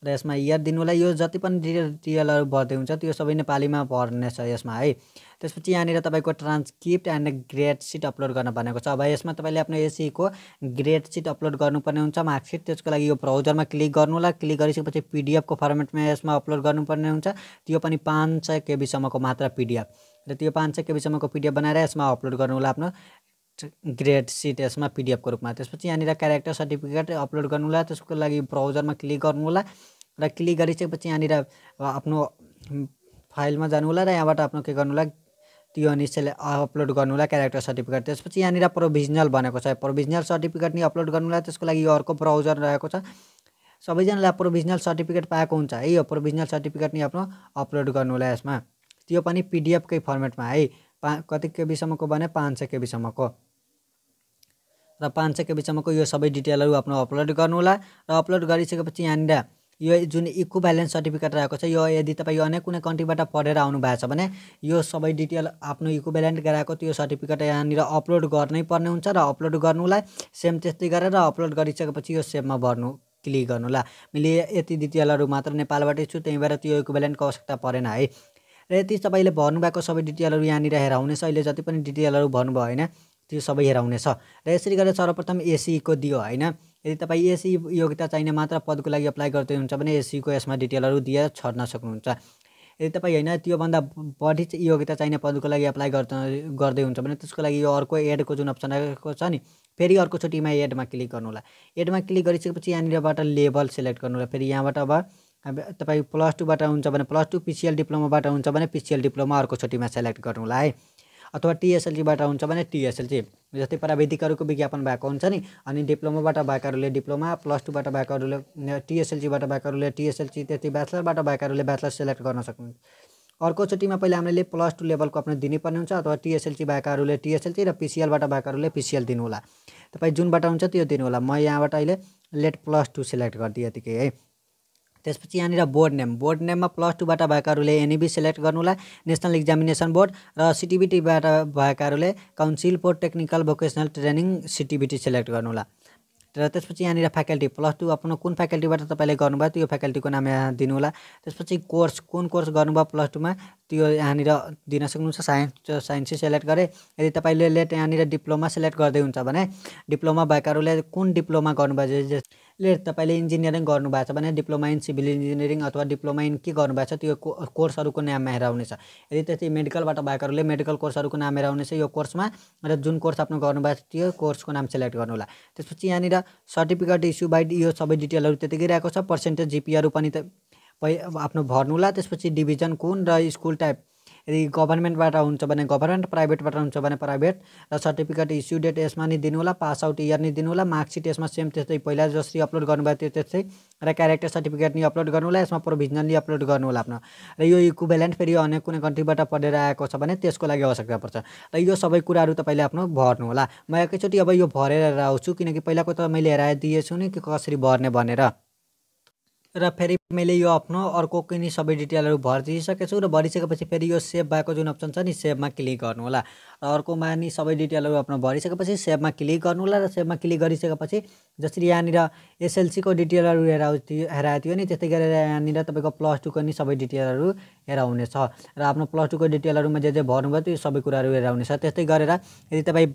र यसमा इयर दिनुलाई यो जति पनि डिटेल डिटेलहरू भर्दै हुन्छ त्यो सबै नेपालीमा भर्नेछ यसमा है त्यसपछि यहाँनिर तपाईँको transcript and grade sheet upload गर्न भनेको छ अब यसमा तपाईँले आफ्नो एसीको ग्रेड सिट अपलोड गर्नुपर्ने हुन्छ मार्कसिट त्यसको लागि यो ब्राउजरमा क्लिक गर्नु होला क्लिक गरिसकेपछि पिडिएफको फर्मेटमा यसमा अपलोड गर्नुपर्ने हुन्छ त्यो पनि पाँच सय केबीसम्मको मात्र पिडिएफ र त्यो पाँच सय केबीसम्मको पिडिएफ बनाएर यसमा अपलोड गर्नु होला आफ्नो ग्रेड ग्रेड सिट पीडिएफ को रूप में यहाँ क्यारेक्टर सर्टिफिकेट अपलोड कर त्यसको लागि ब्राउजरमा क्लिक गर्नुहोला र्लिक क्लिक गरिसकेपछि यहाँनिर आफ्नो फाइलमा जानुहोला र यहाँबाट आफ्नो के निश्चय त्यो अनि अपलोड गर्नुहोला क्यारेक्टर सर्टिफिकेट त्यसपछि यहाँनिर प्रोभिजनल भनेको छ प्रोभिजनल सर्टिफिकेट नहीं अपलोड गर्नुहोला त्यसको लागि यो अर्को ब्राउजर रहेको छ सबैजनालाई सर्टिफिकेट पाएको हुन्छ है सर्टिफिकेट नहीं आफ्नो अपलोड गर्नुहोला यसमा त्यो पनि पिडिएफकै फर्मेटमा है पा कति केबीसम केबीसम्मको भने पाँच केबीसम को र पाँच सयको बिचमाको यो सबै डिटेलहरू आफ्नो अपलोड गर्नु होला र अपलोड गरिसकेपछि यहाँनिर यो जुन इको ब्यालेन्स सर्टिफिकेट रहेको छ यो यदि तपाईँ अनेक कुनै कन्ट्रीबाट पढेर आउनु भएको छ भने यो सबै डिटेल आफ्नो इको ब्यालेन्स गराएको त्यो सर्टिफिकेट यहाँनिर अपलोड गर्नै पर्ने हुन्छ र अपलोड गर्नुलाई सेम त्यस्तै गरेर अपलोड गरिसकेपछि यो सेममा भर्नु क्लिक गर्नुला मैले यति डिटेलहरू मात्र नेपालबाटै छु त्यही भएर त्यो इको ब्यालेन्सको आवश्यकता परेन है र यति तपाईँले भर्नुभएको सबै डिटेलहरू यहाँनिर हेर हुनेछ अहिले जति पनि डिटेलहरू भर्नुभयो होइन त्यो सबै हेराउनेछ र यसरी गरेर सर्वप्रथम एसीको e दियो होइन यदि तपाईँ एसी e योग्यता चाहिने मात्र पदको लागि अप्लाई गर्दै हुन्छ भने एसीको e यसमा डिटेलहरू दिएर छर्न सक्नुहुन्छ यदि तपाईँ होइन त्योभन्दा बढी योग्यता चाहिने पदको लागि अप्लाई गर्दा गर्दै हुन्छ भने त्यसको लागि यो अर्को एडको जुन अप्सन आएको छ नि फेरि अर्कोचोटिमा एडमा क्लिक गर्नु होला एडमा क्लिक गरिसकेपछि यहाँनिरबाट लेभल सेलेक्ट गर्नु होला फेरि यहाँबाट अब तपाईँ प्लस टूबाट हुन्छ भने प्लस टू पिसिएल डिप्लोमाबाट हुन्छ भने पिसिएल डिप्लोमा अर्को अर्कोचोटिमा सेलेक्ट गर्नु होला है अथवा टिएसएलजीबाट हुन्छ भने टिएसएलजी जस्तै प्राविधिकहरूको विज्ञापन भएको हुन्छ नि अनि डिप्लोमाबाट भएकाहरूले डिप्लोमा प्लस टूबाट भएकाहरूले टिएसएलजीबाट भएकाहरूले टिएसएलसी त्यति ब्याचलरबाट भएकाहरूले ब्याचलर सेलेक्ट गर्न सक्नुहुन्छ अर्कोचोटिमा पहिला हामीले प्लस टू लेभलको आफ्नो दिनुपर्ने हुन्छ अथवा टिएसएलसी भएकाहरूले टिएसएलसी र पिसिएलबाट भएकाहरूले पिसिएल दिनुहोला तपाईँ जुनबाट हुन्छ त्यो दिनुहोला म यहाँबाट अहिले लेट प्लस टू सिलेक्ट गरिदिएँ यतिकै है त्यसपछि यहाँनिर बोर्ड नेम बोर्ड नेममा प्लस टूबाट भएकाहरूले एनइबी सेलेक्ट गर्नुलाई नेसनल इक्जामिनेसन बोर्ड र सिटिबिटीबाट भएकाहरूले council for technical vocational training CTEVT select गर्नुलाई र त्यसपछि यहाँनिर फ्याकल्टी प्लस टू आफ्नो कुन फ्याकल्टीबाट तपाईँले गर्नुभयो त्यो फ्याकल्टीको नाम यहाँ दिनु होला त्यसपछि कोर्स कुन कोर्स गर्नुभयो प्लस टूमा त्यो यहाँनिर दिन सक्नुहुन्छ साइन्स साइन्सै सेलेक्ट गरेँ यदि तपाईँले लेट यहाँनिर डिप्लोमा सेलेक्ट गर्दै हुन्छ भने डिप्लोमा भएकाहरूले कुन डिप्लोमा गर्नुभयो ले तपाईँले इन्जिनियरिङ गर्नुभएको छ भने डिप्लोमा इन सिभिल इन्जिनियरिङ अथवा डिप्लोमा इन के गर्नुभएको छ त्यो कोर्सहरूको नाम हेराउनेछ यदि त्यति मेडिकलबाट भएकोहरूले मेडिकल कोर्सहरूको नाम हेर आउनेछ यो कोर्समा र जुन कोर्स आफ्नो गर्नुभएको छ त्यो कोर्सको नाम सेलेक्ट गर्नु होला त्यसपछि यहाँनिर सर्टिफिकेट इस्यु बाई यो सबै डिटेलहरू त्यतिकै रहेको छ पर्सेन्टेज जिपीहरू पनि त पै आफ्नो भर्नु होला त्यसपछि डिभिजन कुन र स्कुल टाइप यदि गभर्मेन्टबाट हुन्छ भने गभर्मेन्ट प्राइभेटबाट हुन्छ भने प्राइभेट र सर्टिफिकेट इस्यु डेट यसमा नि होला पास आउट इयर नि दिनुहोला मार्कसिट यसमा सेम त्यस्तै पहिला जसरी अपलोड गर्नुभयो त्यो त्यस्तै र क्यारेक्टर सर्टिफिकेट नि अपलोड गर्नु होला यसमा प्रोभिजनली अपलोड गर्नु होला आफ्नो र यो इक्वेलेन्ट फेरि अन्य कुनै कन्ट्रीबाट पढेर आएको छ भने त्यसको लागि आवश्यकता पर्छ र यो सबै कुराहरू तपाईँले आफ्नो भर्नु होला म एकैचोटि अब यो भरेर आउँछु किनकि पहिलाको त मैले हेराइदिएछु नि कि कसरी भर्ने भनेर र फेरि मैले यो आफ्नो अर्को कुनै सबै डिटेलहरू छु र भरिसकेपछि फेरि यो सेभ भएको जुन अप्सन छ नि सेभमा क्लिक गर्नु होला र अर्कोमा नि सबै डिटेलहरू आफ्नो भरिसकेपछि सेभमा क्लिक गर्नु होला र सेभमा क्लिक गरिसकेपछि जसरी यहाँनिर एसएलसीको डिटेलहरू हेरा हेराएको थियो नि त्यस्तै गरेर यहाँनिर तपाईँको प्लस टूको नि सबै डिटेलहरू हुनेछ र आफ्नो प्लस टूको डिटेलहरूमा जे जे भर्नुभयो त्यो सबै कुराहरू हुनेछ त्यस्तै गरेर यदि तपाईँ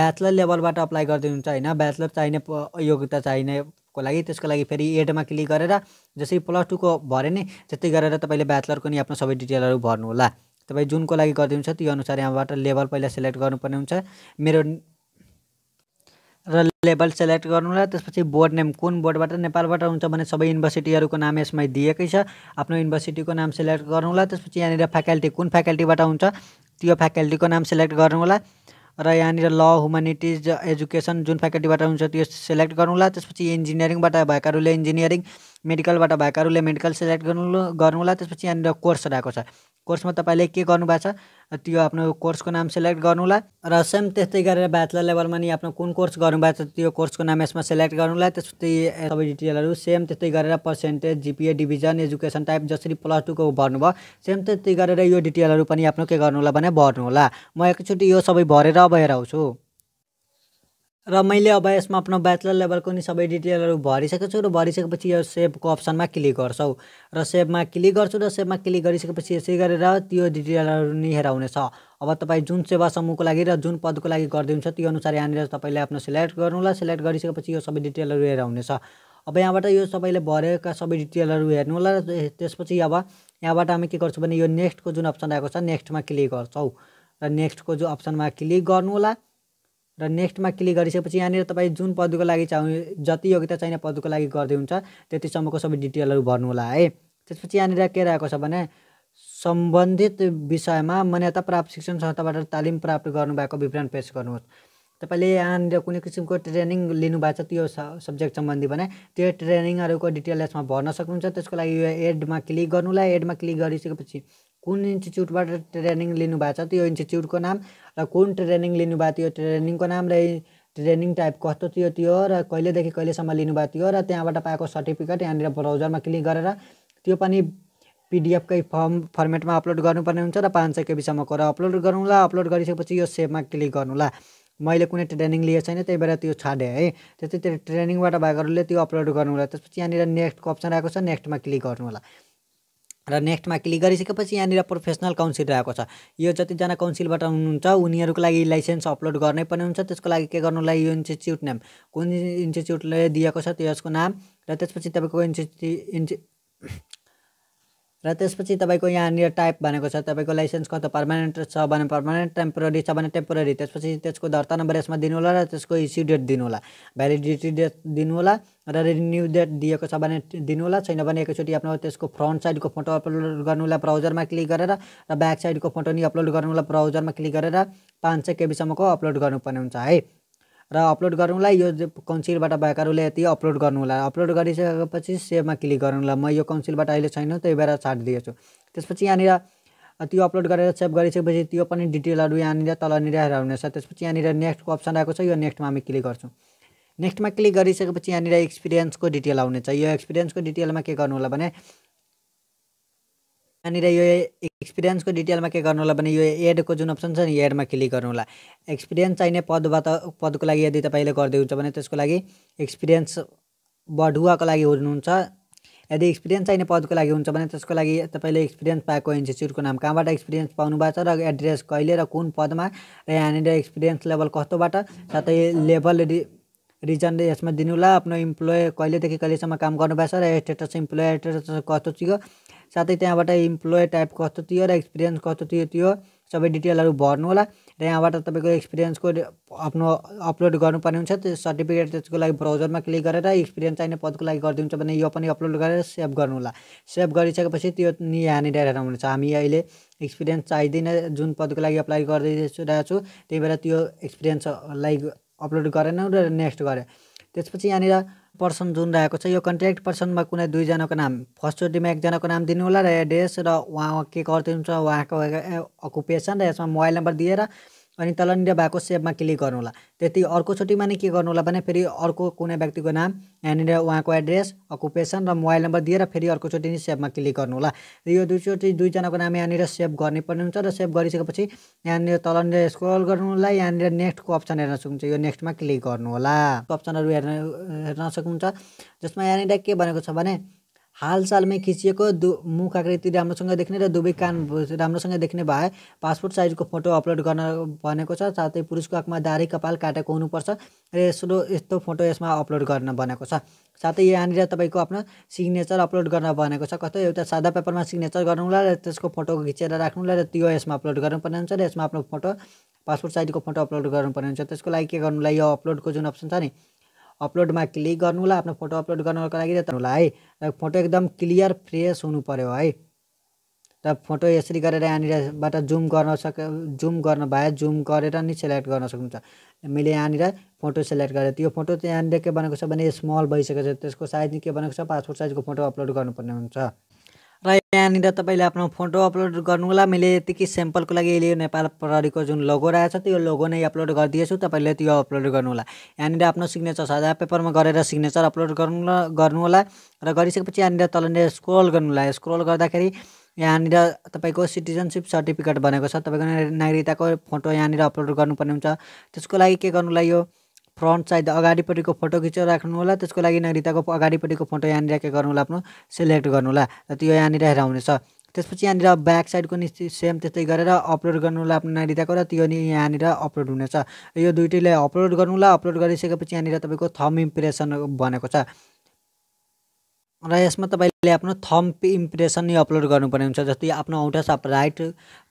ब्याचलर लेभलबाट अप्लाई गरिदिनुहुन्छ होइन ब्याचलर चाहिने योग्यता चाहिने को लागि त्यसको लागि फेरि एडमा क्लिक गरेर जसरी प्लस टूको भरे नि त्यति गरेर तपाईँले ब्याचलरको नि आफ्नो सबै डिटेलहरू भर्नुहोला तपाईँ जुनको लागि गरिदिनुहुन्छ त्यो अनुसार यहाँबाट लेभल पहिला सेलेक्ट गर्नुपर्ने हुन्छ मेरो र लेभल सेलेक्ट गर्नु होला त्यसपछि बोर्ड नेम कुन बोर्डबाट नेपालबाट हुन्छ भने सबै युनिभर्सिटीहरूको नाम यसमा दिएकै छ आफ्नो युनिभर्सिटीको नाम सेलेक्ट होला त्यसपछि यहाँनिर फ्याकल्टी कुन फ्याकल्टीबाट हुन्छ त्यो फ्याकल्टीको नाम सेलेक्ट होला र यहाँनिर ल ह्युमेनिटिज एजुकेसन जुन फ्याकल्टीबाट हुन्छ त्यो सेलेक्ट गरौँला त्यसपछि इन्जिनियरिङबाट भएकाहरूले इन्जिनियरिङ मेडिकलबाट भएकाहरूले मेडिकल सेलेक्ट गर्नु गर्नु होला त्यसपछि यहाँनिर कोर्स रहेको छ कोर्समा तपाईँले के गर्नुभएको छ त्यो आफ्नो कोर्सको नाम सेलेक्ट होला र सेम त्यस्तै गरेर ब्याचलर लेभलमा नि आफ्नो कुन कोर्स गर्नुभएको छ त्यो कोर्सको नाम यसमा सेलेक्ट होला त्यसपछि सबै डिटेलहरू सेम त्यस्तै गरेर percentage GPA division education type जसरी प्लस टूको भयो सेम त्यस्तै गरेर यो डिटेलहरू पनि आफ्नो के गर्नु होला भने भर्नु होला म एकचोटि यो सबै भरेर अब हेराउँछु र मैले अब यसमा आफ्नो ब्याचलर लेभलको नि सबै डिटेलहरू भरिसकेको छु र भरिसकेपछि यो सेभको अप्सनमा क्लिक गर्छौ र सेभमा क्लिक गर्छु र सेभमा क्लिक गरिसकेपछि यसै गरेर त्यो डिटेलहरू नि हेराउनेछ अब तपाईँ जुन सेवा समूहको लागि र जुन पदको लागि गरिदिनुहुन्छ त्यो अनुसार यहाँनिर तपाईँले आफ्नो सिलेक्ट होला सिलेक्ट गरिसकेपछि यो सबै डिटेलहरू हुनेछ अब यहाँबाट यो सबैले भरेका सबै डिटेलहरू होला र त्यसपछि अब यहाँबाट हामी के गर्छौँ भने यो नेक्स्टको जुन अप्सन आएको छ नेक्स्टमा क्लिक गर्छौँ र नेक्स्टको जो अप्सनमा क्लिक गर्नु होला र नेक्स्टमा क्लिक गरिसकेपछि यहाँनिर तपाईँ जुन पदको लागि चाहनु जति योग्यता चाहिने पदको लागि गर्दै हुन्छ त्यतिसम्मको सबै डिटेलहरू भर्नु होला है त्यसपछि यहाँनिर के रहेको छ भने सम्बन्धित विषयमा मान्यता प्राप्त शिक्षण संस्थाबाट तालिम प्राप्त गर्नुभएको विवरण पेस गर्नुहोस् तपाईँले यहाँनिर कुनै किसिमको ट्रेनिङ लिनुभएको छ त्यो सब्जेक्ट सम्बन्धी भने त्यो ट्रेनिङहरूको डिटेल यसमा भर्न सक्नुहुन्छ त्यसको लागि यो एडमा क्लिक गर्नुलाई एडमा क्लिक गरिसकेपछि कुन इन्स्टिच्युटबाट ट्रेनिङ लिनुभएको छ त्यो इन्स्टिच्युटको नाम र कुन ट्रेनिङ लिनुभएको थियो ट्रेनिङको नाम र ट्रेनिङ टाइप कस्तो थियो त्यो र कहिलेदेखि कहिलेसम्म लिनुभएको थियो र त्यहाँबाट पाएको सर्टिफिकेट यहाँनिर ब्राउजरमा क्लिक गरेर त्यो पनि पिडिएफकै फर्म फर्मेटमा अपलोड गर्नुपर्ने हुन्छ र पाँच सय केबीसम्मको र अपलोड गरौँला अपलोड गरिसकेपछि यो सेभमा क्लिक गर्नुला मैले कुनै ट्रेनिङ लिएको छैन त्यही भएर त्यो छाडेँ है त्यस्तै त्यो ट्रेनिङबाट भएकोहरूले त्यो अपलोड गर्नु होला त्यसपछि यहाँनिर नेक्स्टको अप्सन आएको छ नेक्स्टमा क्लिक गर्नु होला र नेक्स्टमा क्लिक गरिसकेपछि यहाँनिर प्रोफेसनल काउन्सिल रहेको छ यो जतिजना काउन्सिलबाट हुनुहुन्छ उनीहरूको लागि लाइसेन्स अपलोड गर्नै पर्ने हुन्छ त्यसको लागि के गर्नुलाई यो इन्स्टिच्युट नेम कुन इन्स्टिच्युटले दिएको छ त्यसको नाम र त्यसपछि तपाईँको इन्स्टिच्युट र त्यसपछि तपाईँको यहाँनिर टाइप भनेको छ तपाईँको लाइसेन्स कता पर्मानेन्ट छ भने पर्मानेन्ट टेम्पोररी छ भने टेम्पोररी त्यसपछि त्यसको दर्ता नम्बर यसमा दिनु होला र त्यसको इस्यु डेट दिनुहोला भ्यालिडिटी डेट दिनुहोला र रिन्यू डेट दिएको छ भने दिनु होला छैन भने एकैचोटि आफ्नो त्यसको फ्रन्ट साइडको फोटो अपलोड गर्नु होला ब्राउजरमा क्लिक गरेर र ब्याक साइडको फोटो नि अपलोड गर्नुलाई ब्राउजरमा क्लिक गरेर पाँच सय केबीसम्मको अपलोड गर्नुपर्ने हुन्छ है र अपलोड गर्नुलाई यो कन्सिलबाट भएकाहरूले यति अपलोड गर्नु होला अपलोड गरिसकेपछि सेभमा क्लिक गर्नुलाई म यो कन्सिलबाट अहिले छैन त्यही भएर छाडिदिएछु त्यसपछि यहाँनिर त्यो अपलोड गरेर सेभ गरिसकेपछि त्यो पनि डिटेलहरू यहाँनिर तलनिर हुनेछ त्यसपछि यहाँनिर नेक्स्टको अप्सन आएको छ यो नेक्स्टमा हामी क्लिक गर्छौँ नेक्स्टमा क्लिक गरिसकेपछि यहाँनिर एक्सपिरियन्सको डिटेल आउनेछ यो एक्सपिरियन्सको डिटेलमा के गर्नु होला भने यहाँनिर यो एक्सपिरियन्सको डिटेलमा के गर्नु होला भने यो एडको जुन अप्सन छ नि एडमा क्लिक गर्नु होला एक्सपिरियन्स चाहिने पदबाट पदको लागि यदि तपाईँले गर्दै हुन्छ भने त्यसको लागि एक्सपिरियन्स बढुवाको लागि हुनुहुन्छ यदि एक्सपिरियन्स चाहिने पदको लागि हुन्छ भने त्यसको लागि तपाईँले एक्सपिरियन्स पाएको इन्स्टिच्युटको नाम कहाँबाट एक्सपिरियन्स पाउनु भएको छ र एड्रेस कहिले र कुन पदमा र यहाँनिर एक्सपिरियन्स लेभल कस्तोबाट साथै लेभल रि रिजन यसमा दिनु होला आफ्नो इम्प्लोय कहिलेदेखि कहिलेसम्म काम गर्नुभएको छ र स्टेटस इम्प्लोय स्टेटस कस्तो थियो साथै त्यहाँबाट इम्प्लोय टाइप कस्तो थियो र एक्सपिरियन्स कस्तो थियो त्यो सबै डिटेलहरू होला र यहाँबाट तपाईँको एक्सपिरियन्सको आफ्नो अपलोड गर्नुपर्ने हुन्छ त्यो सर्टिफिकेट त्यसको लागि ब्राउजरमा क्लिक गरेर एक्सपिरियन्स चाहिने पदको लागि गरिदिन्छ भने यो पनि अपलोड गरेर सेभ गर्नु होला सेभ गरिसकेपछि त्यो नि यहाँनिर हेरेर हुनेछ हामी अहिले एक्सपिरियन्स चाहिँदैन जुन पदको लागि अप्लाई गरिरहेको छु त्यही भएर त्यो एक्सपिरियन्सलाई अपलोड गरेनौँ र नेक्स्ट गरेँ त्यसपछि यहाँनिर पर्सन जुन रहेको छ यो कन्ट्याक्ट पर्सनमा कुनै दुईजनाको नाम फर्स्टचोटिमा एकजनाको नाम दिनुहोला र एड्रेस र उहाँ के छ उहाँको अकुपेसन र यसमा मोबाइल नम्बर दिएर अनि तलनिर भएको सेपमा क्लिक गर्नु होला त्यति अर्कोचोटिमा माने के गर्नु होला भने फेरि अर्को कुनै व्यक्तिको नाम यहाँनिर उहाँको एड्रेस अकुपेसन र मोबाइल नम्बर दिएर फेरि अर्कोचोटि नै सेभमा क्लिक गर्नुहोला र यो दुईचोटि दुईजनाको नाम यहाँनिर सेभ गर्नुपर्ने हुन्छ र सेभ गरिसकेपछि यहाँनिर तलनिर स्क्रोल होला यहाँनिर नेक्स्टको अप्सन हेर्न सक्नुहुन्छ यो नेक्स्टमा क्लिक गर्नु होला अप्सनहरू हेर्न हेर्न सक्नुहुन्छ जसमा यहाँनिर के भनेको छ भने हालसालमै खिचिएको दु मुख आकृति राम्रोसँग देख्ने र दुवै कान राम्रोसँग देख्ने भए पासपोर्ट साइजको फोटो अपलोड गर्न भनेको छ साथै पुरुषको आँखमा दारी कपाल काटेको हुनुपर्छ र यसो यस्तो फोटो यसमा अपलोड गर्न भनेको छ साथै यहाँनिर तपाईँको आफ्नो सिग्नेचर अपलोड गर्न भनेको छ कतै एउटा सादा पेपरमा सिग्नेचर गर्नुहोला र त्यसको फोटो खिचेर राख्नुलाई र त्यो यसमा अपलोड गर्नुपर्ने हुन्छ र यसमा आफ्नो फोटो पासपोर्ट साइजको फोटो अपलोड गर्नुपर्ने हुन्छ त्यसको लागि के गर्नुलाई यो अपलोडको जुन अप्सन छ नि अपलोडमा क्लिक गर्नु होला आफ्नो फोटो अपलोड गर्नको लागि होला है र फोटो एकदम क्लियर फ्रेस हुनु पऱ्यो है र फोटो यसरी गरेर यहाँनिरबाट जुम गर्न सक जुम गर्न भए जुम गरेर नि सेलेक्ट गर्न सक्नुहुन्छ मैले यहाँनिर फोटो सेलेक्ट गरेँ त्यो फोटो चाहिँ यहाँनिर के बनाएको छ भने स्मल भइसकेको छ त्यसको साइज के बनाएको छ पासपोर्ट साइजको फोटो अपलोड गर्नुपर्ने हुन्छ र यहाँनिर तपाईँले आफ्नो फोटो अपलोड गर्नु होला मैले यतिकै सेम्पलको लागि अहिले नेपाल प्रहरीको जुन लोगो रहेछ त्यो लोगो नै अपलोड गरिदिएछु तपाईँले त्यो अपलोड गर्नु होला यहाँनिर आफ्नो सिग्नेचर साझा पेपरमा गरेर सिग्नेचर अपलोड गर्नु गर्नु होला र गरिसकेपछि यहाँनिर तलनिर स्क्रोल गर्नु होला स्क्रोल गर्दाखेरि यहाँनिर तपाईँको सिटिजनसिप सर्टिफिकेट बनेको छ तपाईँको नागरिकताको फोटो यहाँनिर अपलोड गर्नुपर्ने हुन्छ त्यसको लागि के गर्नुलाई यो फ्रन्ट साइड अगाडिपट्टिको फोटो खिचेर राख्नु होला त्यसको लागि नागरिकताको अगाडिपट्टिको फोटो यहाँनिर के गर्नु होला आफ्नो सेलेक्ट गर्नु होला र त्यो यहाँनिर हेर आउनेछ त्यसपछि यहाँनिर ब्याक साइडको नि सेम त्यस्तै गरेर अपलोड गर्नु होला आफ्नो नागरिकताको र त्यो नि यहाँनिर अपलोड हुनेछ यो दुइटैलाई अपलोड गर्नु होला अपलोड गरिसकेपछि यहाँनिर तपाईँको थम इम्प्रेसन भनेको छ र यसमा तपाईँले आफ्नो थम्प इम्प्रेसन नै अपलोड गर्नुपर्ने हुन्छ जस्तै आफ्नो औँठा साप राइट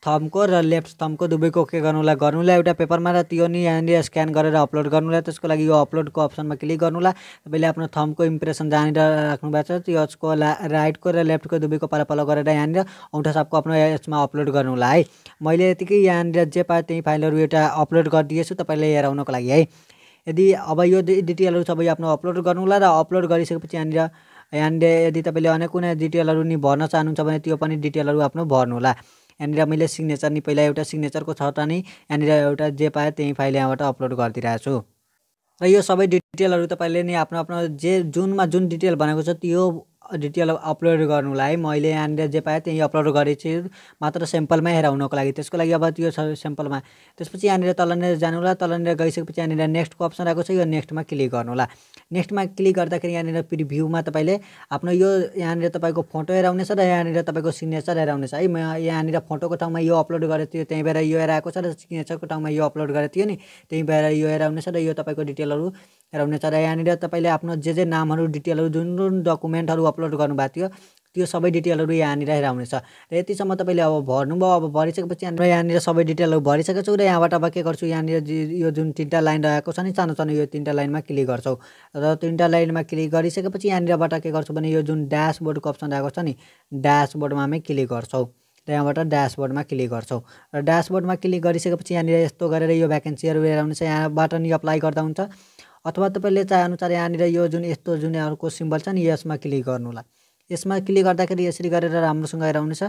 थमको र लेफ्ट थमको दुवैको के गर्नुलाई गर्नुलाई एउटा पेपरमा र त्यो नि यहाँनिर स्क्यान गरेर अपलोड गर्नुलाई त्यसको लागि यो अपलोडको अप्सनमा क्लिक गर्नुलाई तपाईँले आफ्नो थमको इम्प्रेसन जहाँनिर राख्नुभएको छ त्यसको राइटको र लेफ्टको दुवैको पालो गरेर यहाँनिर औँठा सापको आफ्नो यसमा अपलोड गर्नुलाई है मैले यतिकै यहाँनिर जे पाएँ त्यही फाइलहरू एउटा अपलोड गरिदिएछु तपाईँले हेर हेराउनको लागि है यदि अब यो डिटेलहरू सबै आफ्नो अपलोड गर्नुलाई र अपलोड गरिसकेपछि यहाँनिर एन्ड uh, यदि तपाईँले अन्य कुनै डिटेलहरू नि भर्न चाहनुहुन्छ भने त्यो पनि डिटेलहरू आफ्नो भर्नु होला यहाँनिर मैले सिग्नेचर नि पहिला एउटा सिग्नेचरको छ त नि यहाँनिर एउटा जे पायो त्यही फाइल यहाँबाट अपलोड गरिदिरहेको छु र यो सबै डिटेलहरू तपाईँले नि आफ्नो आफ्नो जे जुनमा जुन डिटेल भनेको छ त्यो डिटेल अपलोड गर्नुलाई मैले यहाँनिर जे पाएँ त्यहीँ अपलोड गरेपछि मात्र सेम्पलमै हेराउनको लागि त्यसको लागि अब त्यो छ सेम्पलमा त्यसपछि यहाँनिर तलनिर होला तलनिर गइसकेपछि यहाँनिर नेक्स्टको अप्सन आएको छ यो नेक्स्टमा क्लिक गर्नु गर्नुहोला नेक्स्टमा क्लिक गर्दाखेरि यहाँनिर प्रिभ्यूमा तपाईँले आफ्नो यो यहाँनिर तपाईँको फोटो हेराउनेछ र यहाँनिर तपाईँको सिग्नेचर हेराउनेछ है म यहाँनिर फोटोको ठाउँमा यो अपलोड गरेको थियो त्यहीँ भएर यो हेराएको छ र सिग्नेचरको ठाउँमा यो अपलोड गरेको थियो नि त्यहीँ भएर यो हेराउनेछ र यो तपाईँको डिटेलहरू हेराउनेछ र यहाँनिर तपाईँले आफ्नो जे जे नामहरू डिटेलहरू जुन जुन डकुमेन्टहरू अपलोड गर्नुभएको थियो त्यो सबै डिटेलहरू यहाँनिर हुनेछ र यतिसम्म तपाईँले अब भर्नुभयो अब भरिसकेपछि यहाँनिर यहाँनिर सबै डिटेलहरू भरिसकेको छु र यहाँबाट अब के गर्छु यहाँनिर यो जुन तिनवटा लाइन रहेको छ नि सानो सानो यो तिनवटा लाइनमा क्लिक गर्छौँ र तिनवटा लाइनमा क्लिक गरिसकेपछि यहाँनिरबाट के गर्छु भने यो जुन ड्यासबोर्डको अप्सन रहेको छ नि ड्यासबोर्डमा हामी क्लिक गर्छौँ र यहाँबाट ड्यासबोर्डमा क्लिक गर्छौँ र ड्यासबोर्डमा क्लिक गरिसकेपछि यहाँनिर यस्तो गरेर यो भ्याकेन्सीहरू आउनेछ यहाँबाट नि अप्लाई गर्दा हुन्छ अथवा तपाईँले चाहेअनुसार यहाँनिर यो जुन यस्तो जुन अर्को सिम्बल छ नि यसमा क्लिक गर्नु होला यसमा क्लिक गर्दाखेरि यसरी गरेर राम्रोसँग गएर आउनेछ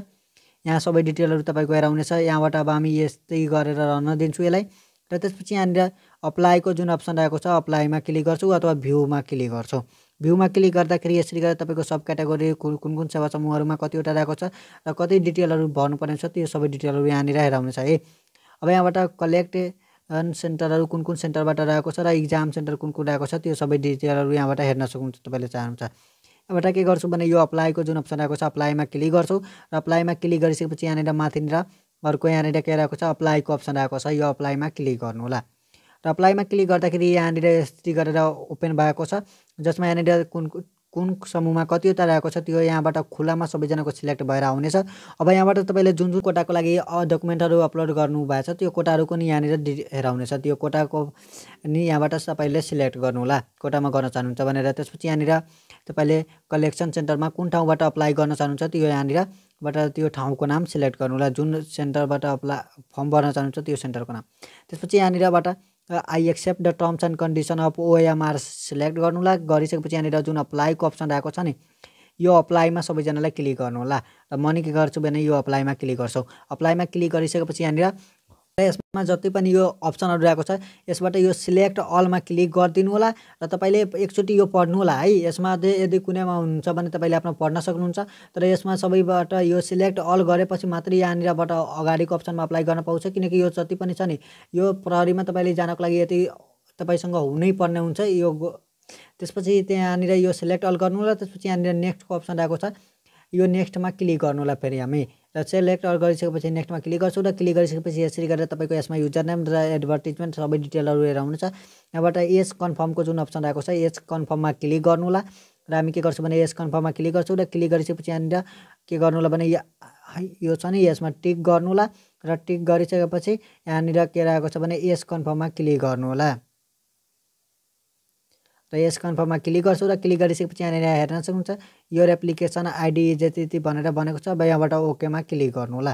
यहाँ सबै डिटेलहरू तपाईँको गएर आउनेछ यहाँबाट अब हामी यस्तै गरेर रहन दिन्छु यसलाई र त्यसपछि यहाँनिर अप्लाईको जुन अप्सन रहेको छ अप्लाईमा क्लिक गर्छु अथवा भ्यूमा क्लिक गर्छौँ भ्यूमा क्लिक गर्दाखेरि यसरी गरेर तपाईँको सब क्याटेगोरी कुन कुन सेवा समूहहरूमा कतिवटा रहेको छ र कति डिटेलहरू भर्नुपर्ने छ त्यो सबै डिटेलहरू यहाँनिर हेराउनेछ है अब यहाँबाट कलेक्ट सेन्टरहरू कुन कुन सेन्टरबाट रहेको छ र इक्जाम सेन्टर कुन कुन रहेको छ त्यो सबै डिटेलहरू यहाँबाट हेर्न सक्नुहुन्छ तपाईँले चाहनुहुन्छ यहाँबाट के गर्छु भने यो अप्लाईको जुन अप्सन आएको छ अप्लाईमा क्लिक गर्छु र अप्लाईमा क्लिक गरिसकेपछि यहाँनिर माथिनिर अर्को यहाँनिर के रहेको छ अप्लाईको अप्सन आएको छ यो अप्लाईमा क्लिक गर्नु होला र अप्लाईमा क्लिक गर्दाखेरि यहाँनिर यस्तरी गरेर ओपन भएको छ जसमा यहाँनिर कुन कुन समूहमा कतिवटा रहेको छ त्यो यहाँबाट खुलामा सबैजनाको सिलेक्ट भएर आउनेछ अब यहाँबाट तपाईँले जुन जुन कोटाको लागि डकुमेन्टहरू अपलोड गर्नुभएको छ त्यो कोटाहरू पनि यहाँनिर डि हेराउनेछ त्यो कोटाको नि यहाँबाट तपाईँले सिलेक्ट गर्नु होला कोटामा गर्न चाहनुहुन्छ भनेर त्यसपछि यहाँनिर तपाईँले कलेक्सन सेन्टरमा कुन ठाउँबाट अप्लाई गर्न चाहनुहुन्छ त्यो यहाँनिरबाट त्यो ठाउँको नाम सिलेक्ट गर्नु होला जुन सेन्टरबाट अप्ला फर्म भर्न चाहनुहुन्छ त्यो सेन्टरको नाम त्यसपछि यहाँनिरबाट I accept the terms and condition of OMR select गर्नुहोला गरिसकेपछि यहाँनिर जुन अप्लाईको अप्सन रहेको छ नि यो अप्लाईमा सबैजनालाई क्लिक गर्नु होला र म नि के गर्छु भने यो अप्लाईमा क्लिक गर्छौँ अप्लाईमा क्लिक गरिसकेपछि यहाँनिर यसमा जति पनि यो अप्सनहरू रहेको छ यसबाट यो सिलेक्ट अलमा क्लिक गरिदिनु होला र तपाईँले एकचोटि यो पढ्नु होला है यसमा यदि कुनैमा हुनुहुन्छ भने तपाईँले आफ्नो पढ्न सक्नुहुन्छ तर यसमा सबैबाट यो सिलेक्ट अल गरेपछि मात्रै यहाँनिरबाट अगाडिको अप्सनमा अप्लाई गर्न पाउँछ किनकि यो जति पनि छ नि यो प्रहरीमा तपाईँले जानको लागि यति तपाईँसँग हुनै पर्ने हुन्छ यो त्यसपछि त्यहाँनिर यो सिलेक्ट अल गर्नु होला त्यसपछि यहाँनिर नेक्स्टको अप्सन आएको छ यो नेक्स्टमा क्लिक गर्नुलाई फेरि हामी र सेलेक्ट गरिसकेपछि नेक्स्टमा क्लिक गर्छौँ र क्लिक गरिसकेपछि यसरी गरेर तपाईँको यसमा युजर नेम र एडभर्टिजमेन्ट सबै डिटेलहरू हेरेर हुनुहुन्छ यहाँबाट यस कन्फर्मको जुन अप्सन आएको छ यस कन्फर्ममा क्लिक होला र हामी के गर्छौँ भने यस कन्फर्ममा क्लिक गर्छौँ र क्लिक गरिसकेपछि यहाँनिर के गर्नुलाई भने यो छ नि यसमा टिक गर्नुलाई र टिक गरिसकेपछि यहाँनिर के रहेको छ भने यस कन्फर्ममा क्लिक गर्नु होला र यस कन्फर्ममा क्लिक गर्छु र क्लिक गरिसकेपछि यहाँनिर हेर्न सक्नुहुन्छ यो एप्लिकेसन आइडी जति भनेर भनेको छ अब यहाँबाट ओकेमा क्लिक गर्नु होला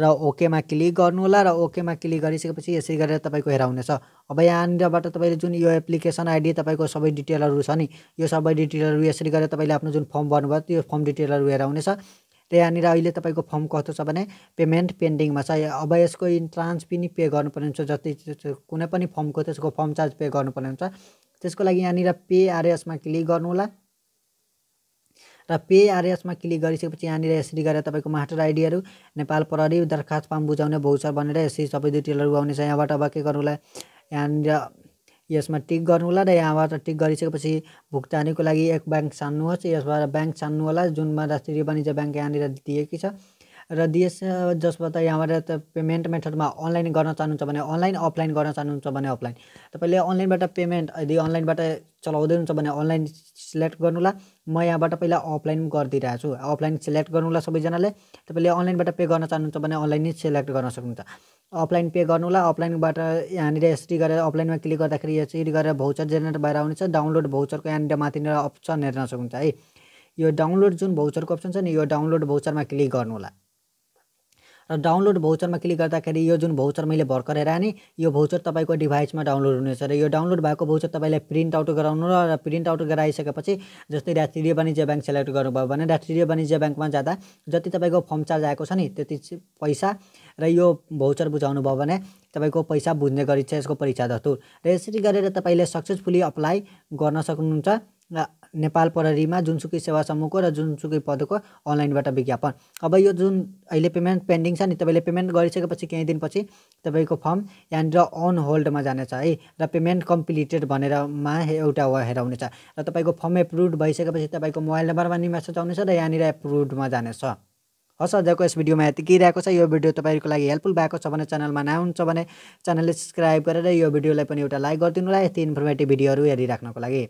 र ओकेमा क्लिक गर्नु होला र ओकेमा क्लिक गरिसकेपछि यसरी गरेर तपाईँको हेराउनेछ अब यहाँनिरबाट तपाईँले जुन यो एप्लिकेसन आइडी तपाईँको सबै डिटेलहरू छ नि यो सबै डिटेलहरू यसरी गरेर तपाईँले आफ्नो जुन फर्म भर्नुभयो त्यो फर्म डिटेलहरू हेराउनेछ त्यहाँनिर अहिले तपाईँको फर्म कस्तो छ भने पेमेन्ट पेन्डिङमा छ अब यसको इन्ट्रान्स पनि पे गर्नुपर्ने हुन्छ जति कुनै पनि फर्मको त्यसको फर्म चार्ज पे गर्नुपर्ने हुन्छ त्यसको लागि यहाँनिर पे क्लिक गर्नु होला र पे क्लिक गरिसकेपछि यहाँनिर यसरी गरेर तपाईँको मास्टर आइडीहरू नेपाल प्रहरी दरखास्त फार्म बुझाउने भाउ छ भनेर यसरी सबै डिटेलहरू आउनेछ यहाँबाट अब के गर्नुलाई यहाँनिर यसमा टिक गर्नु होला र यहाँबाट टिक गरिसकेपछि भुक्तानीको लागि एक ब्याङ्क छान्नुहोस् यसबाट ब्याङ्क छान्नु होला जुनमा राष्ट्रिय वाणिज्य ब्याङ्क यहाँनिर दिएकी छ र दिएस जसबाट यहाँबाट पेमेन्ट मेथडमा अनलाइन गर्न चाहनुहुन्छ भने अनलाइन अफलाइन गर्न चाहनुहुन्छ भने अफलाइन तपाईँले अनलाइनबाट पेमेन्ट यदि अनलाइनबाट चलाउँदै हुन्छ भने अनलाइन सिलेक्ट गर्नुहोला म यहाँबाट पहिला अफलाइन गरिदिइरहेको छु अफलाइन सिलेक्ट गर्नुहोला सबैजनाले तपाईँले अनलाइनबाट पे गर्न चाहनुहुन्छ भने अनलाइन नै सिलेक्ट गर्न सक्नुहुन्छ अफलाइन पे गर्नुलाई अफलाइनबाट यहाँनिर एसटी गरेर अफलाइनमा क्लिक गर्दाखेरि यसरी गरेर भाउचर जेनेरेट भएर आउनेछ डाउनलोड भाउचरको यहाँनिर माथिनिर अप्सन हेर्न सक्नुहुन्छ है यो डाउनलोड जुन भाउचरको अप्सन छ नि यो डाउनलोड भाउचरमा क्लिक गर्नु होला र डाउनलोड भाउचरमा क्लिक गर्दाखेरि यो जुन भाउचर मैले भर्खर हेरेँ नि यो भाउचर तपाईँको डिभाइसमा डाउनलोड हुनेछ र यो डाउनलोड भएको भाउचर तपाईँलाई प्रिन्ट आउट गराउनु र प्रिन्ट आउट गराइसकेपछि जस्तै राष्ट्रिय वाणिज्य ब्याङ्क सेलेक्ट गर्नुभयो भने राष्ट्रिय वाणिज्य ब्याङ्कमा जाँदा जति तपाईँको फर्म चार्ज आएको छ नि त्यति पैसा र यो भौचर बुझाउनु भयो भने तपाईँको पैसा बुझ्ने गरी यसको परीक्षा दस्तुर र यसरी गरेर तपाईँले सक्सेसफुली अप्लाई गर्न सक्नुहुन्छ र नेपाल प्रहरीमा जुनसुकै सेवा समूहको र जुनसुकै पदको अनलाइनबाट विज्ञापन अब यो जुन अहिले पेमेन्ट पेन्डिङ छ नि तपाईँले पेमेन्ट गरिसकेपछि केही दिनपछि तपाईँको फर्म यहाँनिर अन होल्डमा जानेछ है र पेमेन्ट कम्प्लिटेड भनेरमा एउटा हेराउनेछ र तपाईँको फर्म एप्रुभ भइसकेपछि तपाईँको मोबाइल नम्बरमा नि मेसेज आउनेछ र यहाँनिर एप्रुभमा जानेछ हस् आजको यस विडियोमा यति के रहेको भिडियो तपाईँहरूको लागि हेल्पफुल भएको छ भने च्यानलमा नयाँ हुन्छ सब्सक्राइब गरेर यो भिडियोलाई पनि एउटा लाइक गरिदिनु होला यति इन्फर्मेटिभ भिडियोहरू हेरिराख्नको लागि